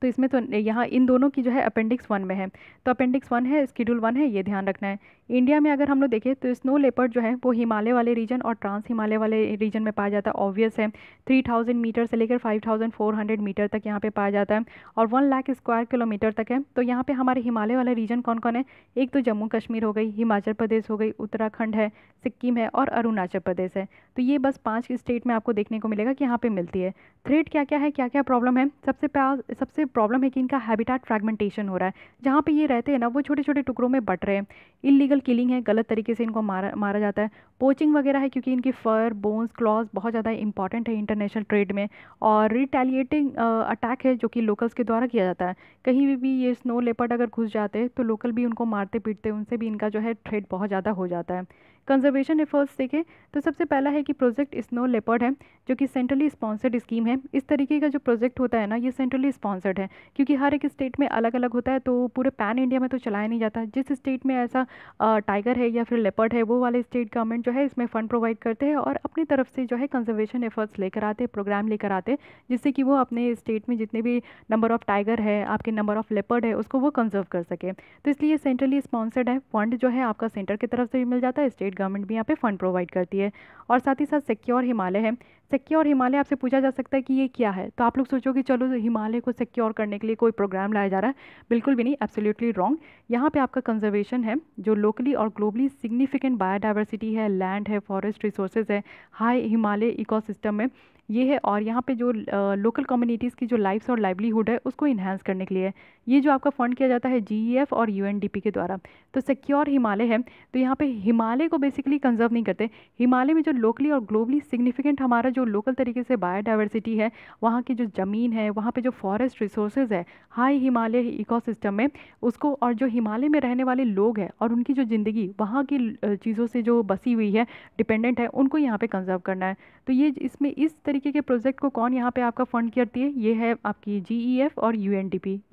तो इसमें तो यहाँ इन दोनों की जो है अपेंडिक्स वन में है तो अपेंडिक्स वन है स्कीड्यूल वन है ये ध्यान रखना है इंडिया में अगर हम लोग देखें तो स्नो लेपर्ड जो है वो हिमालय वाले रीजन और ट्रांस हिमालय वाले रीजन में पाया जाता है ऑब्वियस है थ्री थाउजेंड मीटर से लेकर five thousand four hundred metre तक यहाँ पे पाया जाता है और वन लाख स्क्वायर किलोमीटर तक है तो यहाँ पे हमारे हिमालय वाले रीजन कौन कौन है एक तो जम्मू कश्मीर हो गई हिमाचल प्रदेश हो गई उत्तराखंड है सिक्किम है और अरुणाचल प्रदेश है तो ये बस पाँच स्टेट में आपको देखने को मिलेगा कि यहाँ पर मिलती है थ्रेड क्या क्या है क्या क्या प्रॉब्लम है सबसे सबसे प्रॉब्लम है कि इनका हैबिटाट फ्रेगमेंटेशन हो रहा है जहाँ पर ये रहते हैं ना वो छोटे छोटे टुकड़ों में बट रहे हैं इलीगल किलिंग है गलत तरीके से इनको मारा मारा जाता है पोचिंग वगैरह है क्योंकि इनकी फ़र बोन्स क्लॉज बहुत ज़्यादा इंपॉर्टेंट है इंटरनेशनल ट्रेड में और रिटेलिएटिंग अटैक है जो कि लोकल्स के द्वारा किया जाता है कहीं भी, भी ये स्नो लेपर्ड अगर घुस जाते हैं तो लोकल भी उनको मारते पीटते उनसे भी इनका जो है ट्रेड बहुत ज़्यादा हो जाता है कंजर्वेशन एफर्ट्स देखें तो सबसे पहला है कि प्रोजेक्ट स्नो लेपर्ड है जो कि सेंट्रली स्पॉन्सर्ड स्कीम है इस तरीके का जो प्रोजेक्ट होता है ना ये सेंट्रली स्पॉन्सर्ड है क्योंकि हर एक स्टेट में अलग अलग होता है तो पूरे पैन इंडिया में तो चलाया नहीं जाता जिस स्टेट में ऐसा टाइगर है या फिर लेपर्ड है वो वाले स्टेट गवर्नमेंट जो है इसमें फ़ंड प्रोवाइड करते हैं और अपनी तरफ से जो है कंजर्वेशन एफर्ट्स लेकर आते प्रोग्राम लेकर आते जिससे कि वो अपने स्टेट में जितने भी नंबर ऑफ़ टाइगर है आपके नंबर ऑफ़ लेपर्ड है उसको वो कंजर्व कर सके तो इसलिए सेंट्रली स्पॉन्सर्ड है फंड जो है आपका सेंटर की तरफ से भी मिल जाता है स्टेट स्टेट गवर्नमेंट भी यहाँ पे फ़ंड प्रोवाइड करती है और साथ ही साथ सिक्योर हिमालय है सिक्योर हिमालय आपसे पूछा जा सकता है कि ये क्या है तो आप लोग सोचो कि चलो हिमालय को सिक्योर करने के लिए कोई प्रोग्राम लाया जा रहा है बिल्कुल भी नहीं एब्सोल्युटली रॉन्ग यहाँ पे आपका कंजर्वेशन है जो लोकली और ग्लोबली सिग्निफिकेंट बायोडाइवर्सिटी है लैंड है फॉरेस्ट रिसोर्सेज है हाई हिमालय इकोसिस्टम है ये है और यहाँ पे जो लोकल कम्युनिटीज़ की जो लाइफ्स और लाइवलीहुड है उसको इन्हेंस करने के लिए ये जो आपका फंड किया जाता है जी e और यू के द्वारा तो सिक्योर हिमालय है तो यहाँ पे हिमालय को बेसिकली कंजर्व नहीं करते हिमालय में जो लोकली और ग्लोबली सिग्निफिकेंट हमारा जो लोकल तरीके से बायोडाइवर्सिटी है वहाँ की जो ज़मीन है वहाँ पे जो फॉरेस्ट रिसोर्सेज है हाई हिमालय सिस्टम में उसको और जो हिमालय में रहने वाले लोग हैं और उनकी जो ज़िंदगी वहाँ की चीज़ों से जो बसी हुई है डिपेंडेंट है उनको यहाँ पर कंजर्व करना है तो ये इसमें इस तरीके के प्रोजेक्ट को कौन यहाँ पर आपका फंड करती है ये है आपकी जी e और यू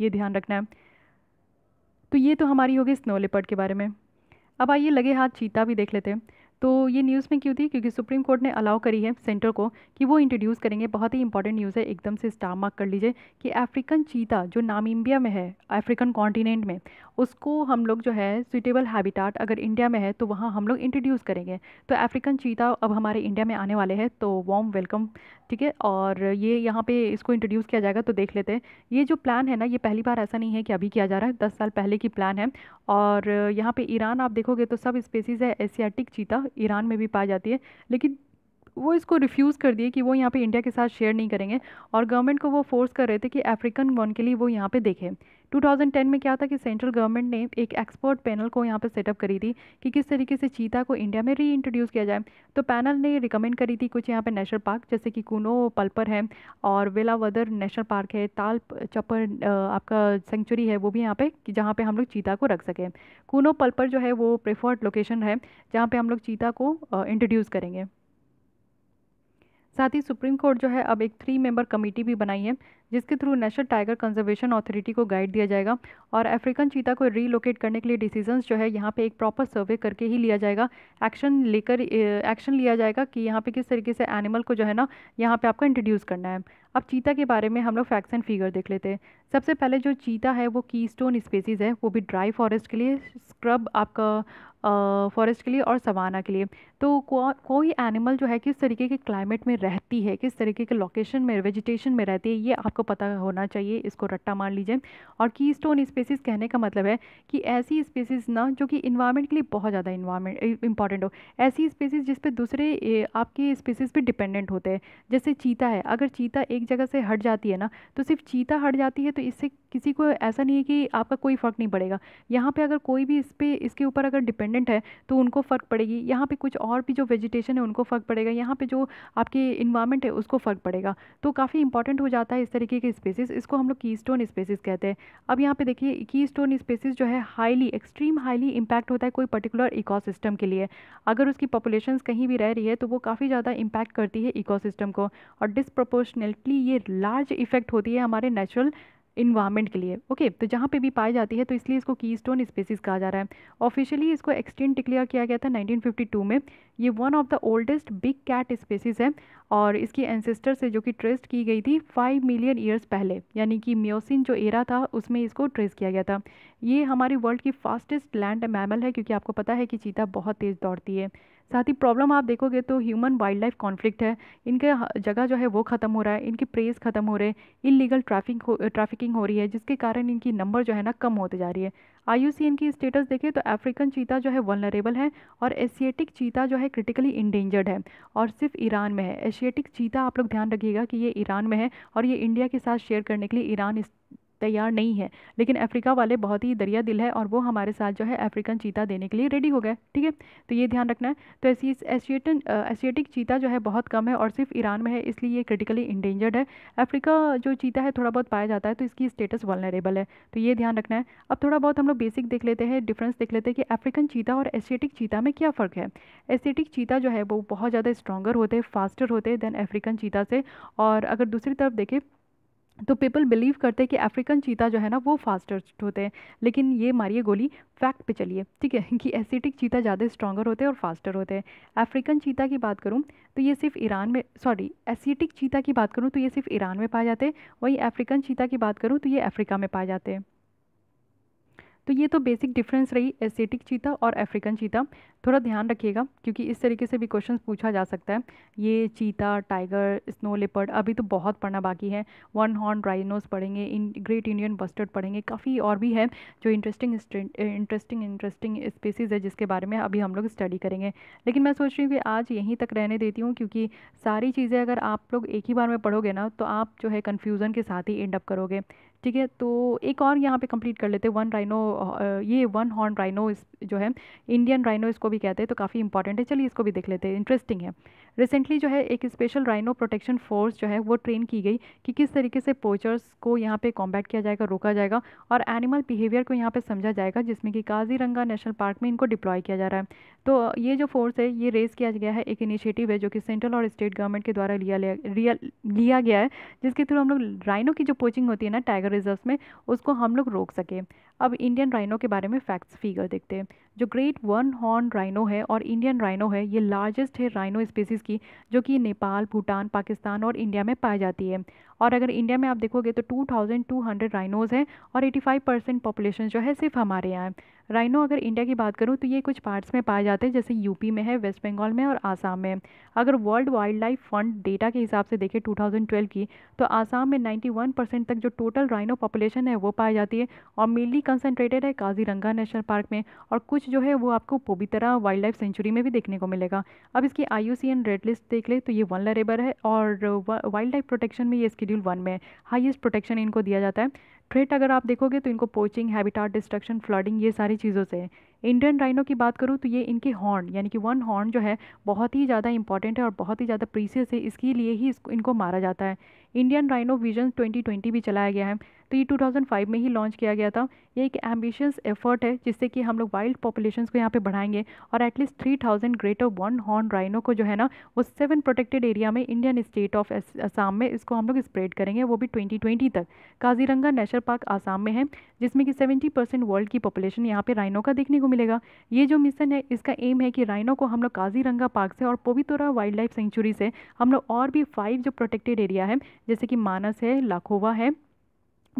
ये ध्यान रखना है तो ये तो हमारी होगी स्नो लिपर्ड के बारे में अब आइए लगे हाथ चीता भी देख लेते हैं तो ये न्यूज़ में क्यों थी क्योंकि सुप्रीम कोर्ट ने अलाउ करी है सेंटर को कि वो इंट्रोड्यूस करेंगे बहुत ही इंपॉर्टेंट न्यूज़ है एकदम से स्टार मार्क कर लीजिए कि अफ्रीकन चीता जो नामीबिया में है अफ्रीकन कॉन्टिनेंट में उसको हम लोग जो है सुइटेबल हैबिटाट अगर इंडिया में है तो वहाँ हम लोग इंट्रोड्यूस करेंगे तो अफ्रीकन चीता अब हमारे इंडिया में आने वाले हैं तो वॉम वेलकम ठीक है और ये यहाँ पे इसको इंट्रोड्यूस किया जाएगा तो देख लेते हैं ये जो प्लान है ना ये पहली बार ऐसा नहीं है कि अभी किया जा रहा है दस साल पहले की प्लान है और यहाँ पे ईरान आप देखोगे तो सब स्पेसीज़ है एशियाटिक चीता ईरान में भी पाई जाती है लेकिन वो इसको रिफ्यूज़ कर दिए कि वो यहाँ पे इंडिया के साथ शेयर नहीं करेंगे और गवर्नमेंट को वो फोर्स कर रहे थे कि अफ्रीकन वन के लिए वो यहाँ पे देखें 2010 में क्या था कि सेंट्रल गवर्नमेंट ने एक एक्सपर्ट पैनल को यहाँ पे सेटअप करी थी कि किस तरीके से चीता को इंडिया में इंट्रोड्यूस किया जाए तो पैनल ने रिकमेंड करी थी कुछ यहाँ पे नेशनल पार्क जैसे कि कूनो पल्पर है और वेलावदर नेशनल पार्क है ताल चप्पर आपका सेंचुरी है वो भी यहाँ पे जहाँ पे हम लोग चीता को रख सकें कूनो पलपर जो है वो प्रेफर्ड लोकेशन है जहाँ पर हम लोग चीता को इंट्रोड्यूस करेंगे साथ ही सुप्रीम कोर्ट जो है अब एक थ्री मेंबर कमेटी भी बनाई है जिसके through national tiger conservation authority को गाइड दिया जाएगा और अफ्रीकन चीता को रीलोकेट करने के लिए डिसीजंस जो है यहाँ पे एक प्रॉपर सर्वे करके ही लिया जाएगा एक्शन लेकर एक्शन लिया जाएगा कि यहाँ पे किस तरीके से एनिमल को जो है ना यहाँ पे आपको इंट्रोड्यूस करना है अब चीता के बारे में हम लोग फैक्ट्स एंड फिगर देख लेते हैं सबसे पहले जो चीता है वो की स्टोन स्पेसीज़ है वो भी ड्राई फॉरेस्ट के लिए स्क्रब आपका फॉरेस्ट के लिए और सवाना के लिए तो को, कोई एनिमल जो है किस तरीके के क्लाइमेट में रहती है किस तरीके के लोकेशन में वेजिटेशन में रहती है ये आपको पता होना चाहिए इसको रट्टा मान लीजिए और की स्टोन स्पेसीज़ कहने का मतलब है कि ऐसी स्पेसीज़ ना जो कि इन्वायरमेंट के लिए बहुत ज़्यादा इन्वायरमेंट इंपॉर्टेंट हो ऐसी स्पेसीज़ जिस पर दूसरे आपके स्पेसीज़ भी डिपेंडेंट होते हैं जैसे चीता है अगर चीता एक एक जगह से हट जाती है ना तो सिर्फ चीता हट जाती है तो इससे किसी को ऐसा नहीं है कि आपका कोई फ़र्क नहीं पड़ेगा यहाँ पे अगर कोई भी इस पर इसके ऊपर अगर डिपेंडेंट है तो उनको फ़र्क पड़ेगी यहाँ पे कुछ और भी जो वेजिटेशन है उनको फ़र्क पड़ेगा यहाँ पे जो आपकी इन्वायरमेंट है उसको फ़र्क पड़ेगा तो काफ़ी इंपॉर्टेंट हो जाता है इस तरीके के स्पेसिस इसको हम लोग की स्टोन स्पेसिस कहते हैं अब यहाँ पर देखिए की स्टोन स्पेसिस जो है हाईली एक्सट्रीम हाईली इम्पैक्ट होता है कोई पर्टिकुलर इको के लिए अगर उसकी पॉपुलेशन कहीं भी रह रही है तो वो काफ़ी ज़्यादा इम्पैक्ट करती है इको को और डिसप्रपोर्शनली इसलिए ये लार्ज इफेक्ट होती है हमारे नेचुरल इन्वायरमेंट के लिए ओके okay, तो जहाँ पे भी पाई जाती है तो इसलिए इसको की स्टोन स्पेसिस कहा जा रहा है ऑफिशियली इसको एक्सटेंट डिक्लेयर किया गया था 1952 में ये one of the oldest big cat species है और इसकी एंसेस्टर से जो कि ट्रेस्ट की गई थी फाइव मिलियन ईयर्स पहले यानी कि म्योसिन जो एरा था उसमें इसको ट्रेस किया गया था ये हमारी वर्ल्ड की फास्टेस्ट लैंड मैमल है क्योंकि आपको पता है कि चीता बहुत तेज़ दौड़ती है साथ ही प्रॉब्लम आप देखोगे तो ह्यूमन वाइल्ड लाइफ कॉन्फ्लिक्ट है इनके जगह जो है वो ख़त्म हो रहा है इनकी प्रेस ख़त्म हो रहे हैं इलीगल ट्रैफिक हो ट्रैफिकिंग हो रही है जिसके कारण इनकी नंबर जो है ना कम होते जा रही है आई इनकी स्टेटस देखें तो अफ्रीकन चीता जो है वनरेबल है और एशियाटिक चीता जो है क्रिटिकली इंडेंजर्ड है और सिर्फ ईरान में है एशियाटिक चीता आप लोग ध्यान रखिएगा कि ये ईरान में है और ये इंडिया के साथ शेयर करने के लिए ईरान तैयार नहीं है लेकिन अफ्रीका वाले बहुत ही दरिया दिल है और वो हमारे साथ जो है अफ्रीकन चीता देने के लिए रेडी हो गए ठीक है तो ये ध्यान रखना है तो ऐसी एशियटन एशियटिक चीता जो है बहुत कम है और सिर्फ ईरान में है इसलिए ये क्रिटिकली इंडेंजर्ड है अफ्रीका जो चीता है थोड़ा बहुत पाया जाता है तो इसकी स्टेटस वालनरेबल है तो ये ध्यान रखना है अब थोड़ा बहुत हम लोग बेसिक देख लेते हैं डिफ्रेंस देख लेते हैं कि अफ्रीकन चीता और एशियटिक चीता में क्या फ़र्क है एशियटिक चीता जो है वो बहुत ज़्यादा स्ट्रॉगर होते हैं फास्टर होते हैं देन अफ्रीकन चीता से और अगर दूसरी तरफ देखें तो पीपल बिलीव करते हैं कि अफ्रीकन चीता जो है ना वो फास्टेस्ट होते हैं लेकिन ये मारिए गोली फैक्ट पे चलिए ठीक है कि एसिटिक चीता ज़्यादा स्ट्रॉगर होते हैं और फास्टर होते हैं अफ्रीकन चीता की बात करूँ तो ये सिर्फ ईरान में सॉरी एसिटिक चीता की बात करूँ तो ये सिर्फ ईरान में पाए जाते हैं वहीं अफ्रीकन चीता की बात करूँ तो ये अफ्रीका में पाए जाते हैं तो ये तो बेसिक डिफरेंस रही एसेटिक चीता और अफ्रीकन चीता थोड़ा ध्यान रखिएगा क्योंकि इस तरीके से भी क्वेश्चन पूछा जा सकता है ये चीता टाइगर स्नो लेपर्ड अभी तो बहुत पढ़ना बाकी है वन हॉर्न राइनोस पढ़ेंगे इन ग्रेट इंडियन बस्टर्ड पढ़ेंगे काफ़ी और भी है जो इंटरेस्टिंग इंटरेस्टिंग इंटरेस्टिंग स्पेसीज़ है जिसके बारे में अभी हम लोग स्टडी करेंगे लेकिन मैं सोच रही हूँ कि आज यहीं तक रहने देती हूँ क्योंकि सारी चीज़ें अगर आप लोग एक ही बार में पढ़ोगे ना तो आप जो है कन्फ्यूज़न के साथ ही एंड अप करोगे ठीक है तो एक और यहाँ पे कंप्लीट कर लेते हैं वन राइनो uh, ये वन हॉर्न राइनो इस जो है इंडियन राइनो इसको भी कहते हैं तो काफ़ी इंपॉर्टेंट है चलिए इसको भी देख लेते हैं इंटरेस्टिंग है रिसेंटली जो है एक स्पेशल राइनो प्रोटेक्शन फोर्स जो है वो ट्रेन की गई कि किस तरीके से पोचर्स को यहाँ पे कॉम्बैट किया जाएगा रोका जाएगा और एनिमल बिहेवियर को यहाँ पे समझा जाएगा जिसमें कि काजीरंगा नेशनल पार्क में इनको डिप्लॉय किया जा रहा है तो uh, ये जो फोर्स है ये रेस किया गया है एक इनिशिएटिव है जो कि सेंट्रल और स्टेट गवर्नमेंट के द्वारा लिया लिया लिया गया है जिसके थ्रू हम लोग राइनो की जो पोचिंग होती है ना टाइगर रिजर्व में उसको हम लोग रोक सकें अब इंडियन राइनो के बारे में फैक्ट्स फिगर देखते हैं जो ग्रेट वन हॉर्न राइनो है और इंडियन राइनो है ये लार्जेस्ट है राइनो स्पीसीज़ की जो कि नेपाल भूटान पाकिस्तान और इंडिया में पाई जाती है और अगर इंडिया में आप देखोगे तो 2,200 राइनोज़ हैं और 85 परसेंट पॉपुलेशन जो है सिर्फ हमारे यहाँ है राइनो अगर इंडिया की बात करूँ तो ये कुछ पार्ट्स में पाए जाते हैं जैसे यूपी में है वेस्ट बंगाल में और आसाम में अगर world wild life fund data के हिसाब से देखें 2012 की तो आसाम में 91 परसेंट तक जो टोटल राइनो पॉपुलेशन है वो पाई जाती है और मेनली कंसनट्रेटेड है काजीरंगा नेशनल पार्क में और कुछ कुछ जो है वो आपको पोबीतरा वाइल्ड लाइफ सेंचुरी में भी देखने को मिलेगा अब इसकी I C N red list देख ले तो ये वन लरेबर है और वाइल्ड लाइफ प्रोटेक्शन में ये स्कीड्यूल वन में है हाईएस्ट प्रोटेक्शन इनको दिया जाता है थ्रेट अगर आप देखोगे तो इनको पोचिंग हैबिटाट डिस्ट्रक्शन फ्लडिंग ये सारी चीज़ों से इंडियन राइनो की बात करूँ तो ये इनके हॉर्न यानी कि वन हॉर्न जो है बहुत ही ज़्यादा इंपॉर्टेंट है और बहुत ही ज़्यादा प्रीसियस है इसके लिए ही इसको इनको मारा जाता है इंडियन राइनो विजन 2020 भी चलाया गया है तो ये 2005 में ही लॉन्च किया गया था ये एक एम्बिशियस एफर्ट है जिससे कि हम लोग वाइल्ड पॉपुलेशन को यहाँ पे बढ़ाएंगे और at least three thousand greater one horn rhino को जो है ना वो सेवन प्रोटेक्टेड एरिया में इंडियन स्टेट ऑफ आसाम में इसको हम लोग स्प्रेड करेंगे वो भी ट्वेंटी तक काजीरंगा नेशनल पार्क आसाम में है जिसमें कि सेवेंटी वर्ल्ड की पॉपुलेशन यहाँ पे राइनो का देखने को मिलेगा ये जो मिशन है इसका एम है कि राइनो को हम लोग काजीरंगा पार्क से और पोवितोरा वाइल्ड लाइफ सेंचुरी से हम लोग और भी फाइव जो प्रोटेक्टेड एरिया है जैसे कि मानस है लाखोवा है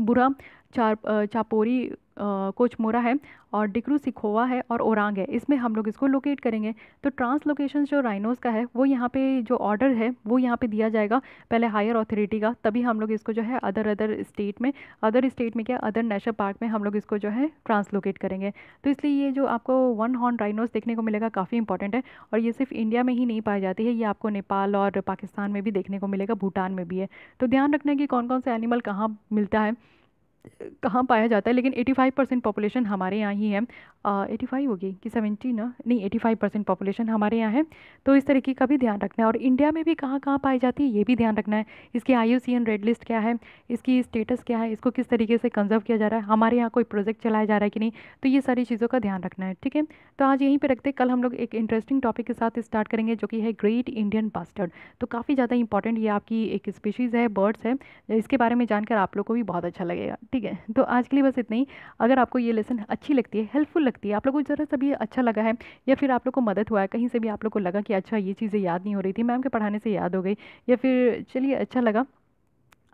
बुरा चार चापोरी कोचमोरा है और डिक्रू सिखोवा है और ओरांग है इसमें हम लोग इसको लोकेट करेंगे तो ट्रांसलोकेशन जो राइनोस का है वो यहाँ पे जो ऑर्डर है वो यहाँ पे दिया जाएगा पहले हायर अथॉरिटी का तभी हम लोग इसको जो है अदर अदर स्टेट में अदर स्टेट में क्या अदर नेशनल पार्क में हम लोग इसको जो है ट्रांसलोकेट करेंगे तो इसलिए ये जो आपको वन हॉर्न राइनोस देखने को मिलेगा काफ़ी इंपॉर्टेंट है और ये सिर्फ इंडिया में ही नहीं पाई जाती है ये आपको नेपाल और पाकिस्तान में भी देखने को मिलेगा भूटान में भी है तो ध्यान रखना है कि कौन कौन से एनिमल कहाँ मिलता है कहाँ पाया जाता है लेकिन 85 परसेंट पॉपुलेशन हमारे यहाँ ही है एटी फाइव होगी कि सेवेंटी ना नहीं 85 परसेंट पॉपुलेशन हमारे यहाँ है तो इस तरीके का भी ध्यान रखना है और इंडिया में भी कहाँ कहाँ पाई जाती है ये भी ध्यान रखना है इसकी आई रेड लिस्ट क्या है इसकी स्टेटस क्या है इसको किस तरीके से कंजर्व किया जा रहा है हमारे यहाँ कोई प्रोजेक्ट चलाया जा रहा है कि नहीं तो ये सारी चीज़ों का ध्यान रखना है ठीक है तो आज यहीं पर रखते कल हम लोग एक इंटरेस्टिंग टॉपिक के साथ स्टार्ट करेंगे जो कि है ग्रेट इंडियन पास्टर्ड तो काफ़ी ज़्यादा इंपॉर्टेंट ये आपकी एक स्पीशीज़ है बर्ड्स है इसके बारे में जानकर आप लोग को भी बहुत अच्छा लगेगा ठीक है तो आज के लिए बस इतना ही अगर आपको ये लेसन अच्छी लगती है हेल्पफुल लगती है आप लोगों को ज़रा सभी अच्छा लगा है या फिर आप लोग को मदद हुआ है कहीं से भी आप लोग को लगा कि अच्छा ये चीज़ें याद नहीं हो रही थी मैम के पढ़ाने से याद हो गई या फिर चलिए अच्छा लगा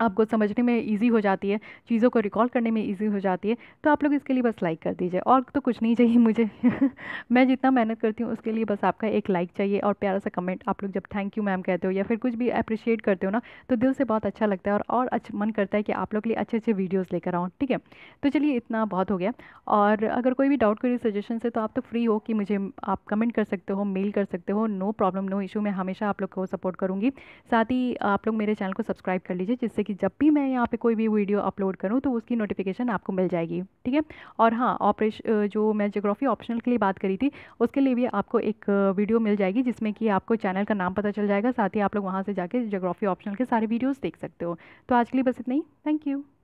आपको समझने में इजी हो जाती है चीज़ों को रिकॉल करने में इजी हो जाती है तो आप लोग इसके लिए बस लाइक कर दीजिए और तो कुछ नहीं चाहिए मुझे मैं जितना मेहनत करती हूँ उसके लिए बस आपका एक लाइक चाहिए और प्यारा सा कमेंट आप लोग जब थैंक यू मैम कहते हो या फिर कुछ भी अप्रिशिएट करते हो ना तो दिल से बहुत अच्छा लगता है और और अच्छा मन करता है कि आप लोग के लिए अच्छे अच्छे वीडियोज़ लेकर आऊँ ठीक है तो चलिए इतना बहुत हो गया और अगर कोई भी डाउट कोई सजेशन से तो आप तो फ्री हो कि मुझे आप कमेंट कर सकते हो मेल कर सकते हो नो प्रॉब्लम नो इशू मैं हमेशा आप लोग को सपोर्ट करूँगी साथ ही आप लोग मेरे चैनल को सब्सक्राइब कर लीजिए जिससे कि जब भी मैं यहाँ पे कोई भी वीडियो अपलोड करूँ तो उसकी नोटिफिकेशन आपको मिल जाएगी ठीक है और हाँ ऑपरेश जो मैं जोग्राफी ऑप्शनल के लिए बात करी थी उसके लिए भी आपको एक वीडियो मिल जाएगी जिसमें कि आपको चैनल का नाम पता चल जाएगा साथ ही आप लोग वहाँ से जाके जोग्राफी ऑप्शनल के सारे वीडियोज़ देख सकते हो तो आज के लिए बस इतना ही थैंक यू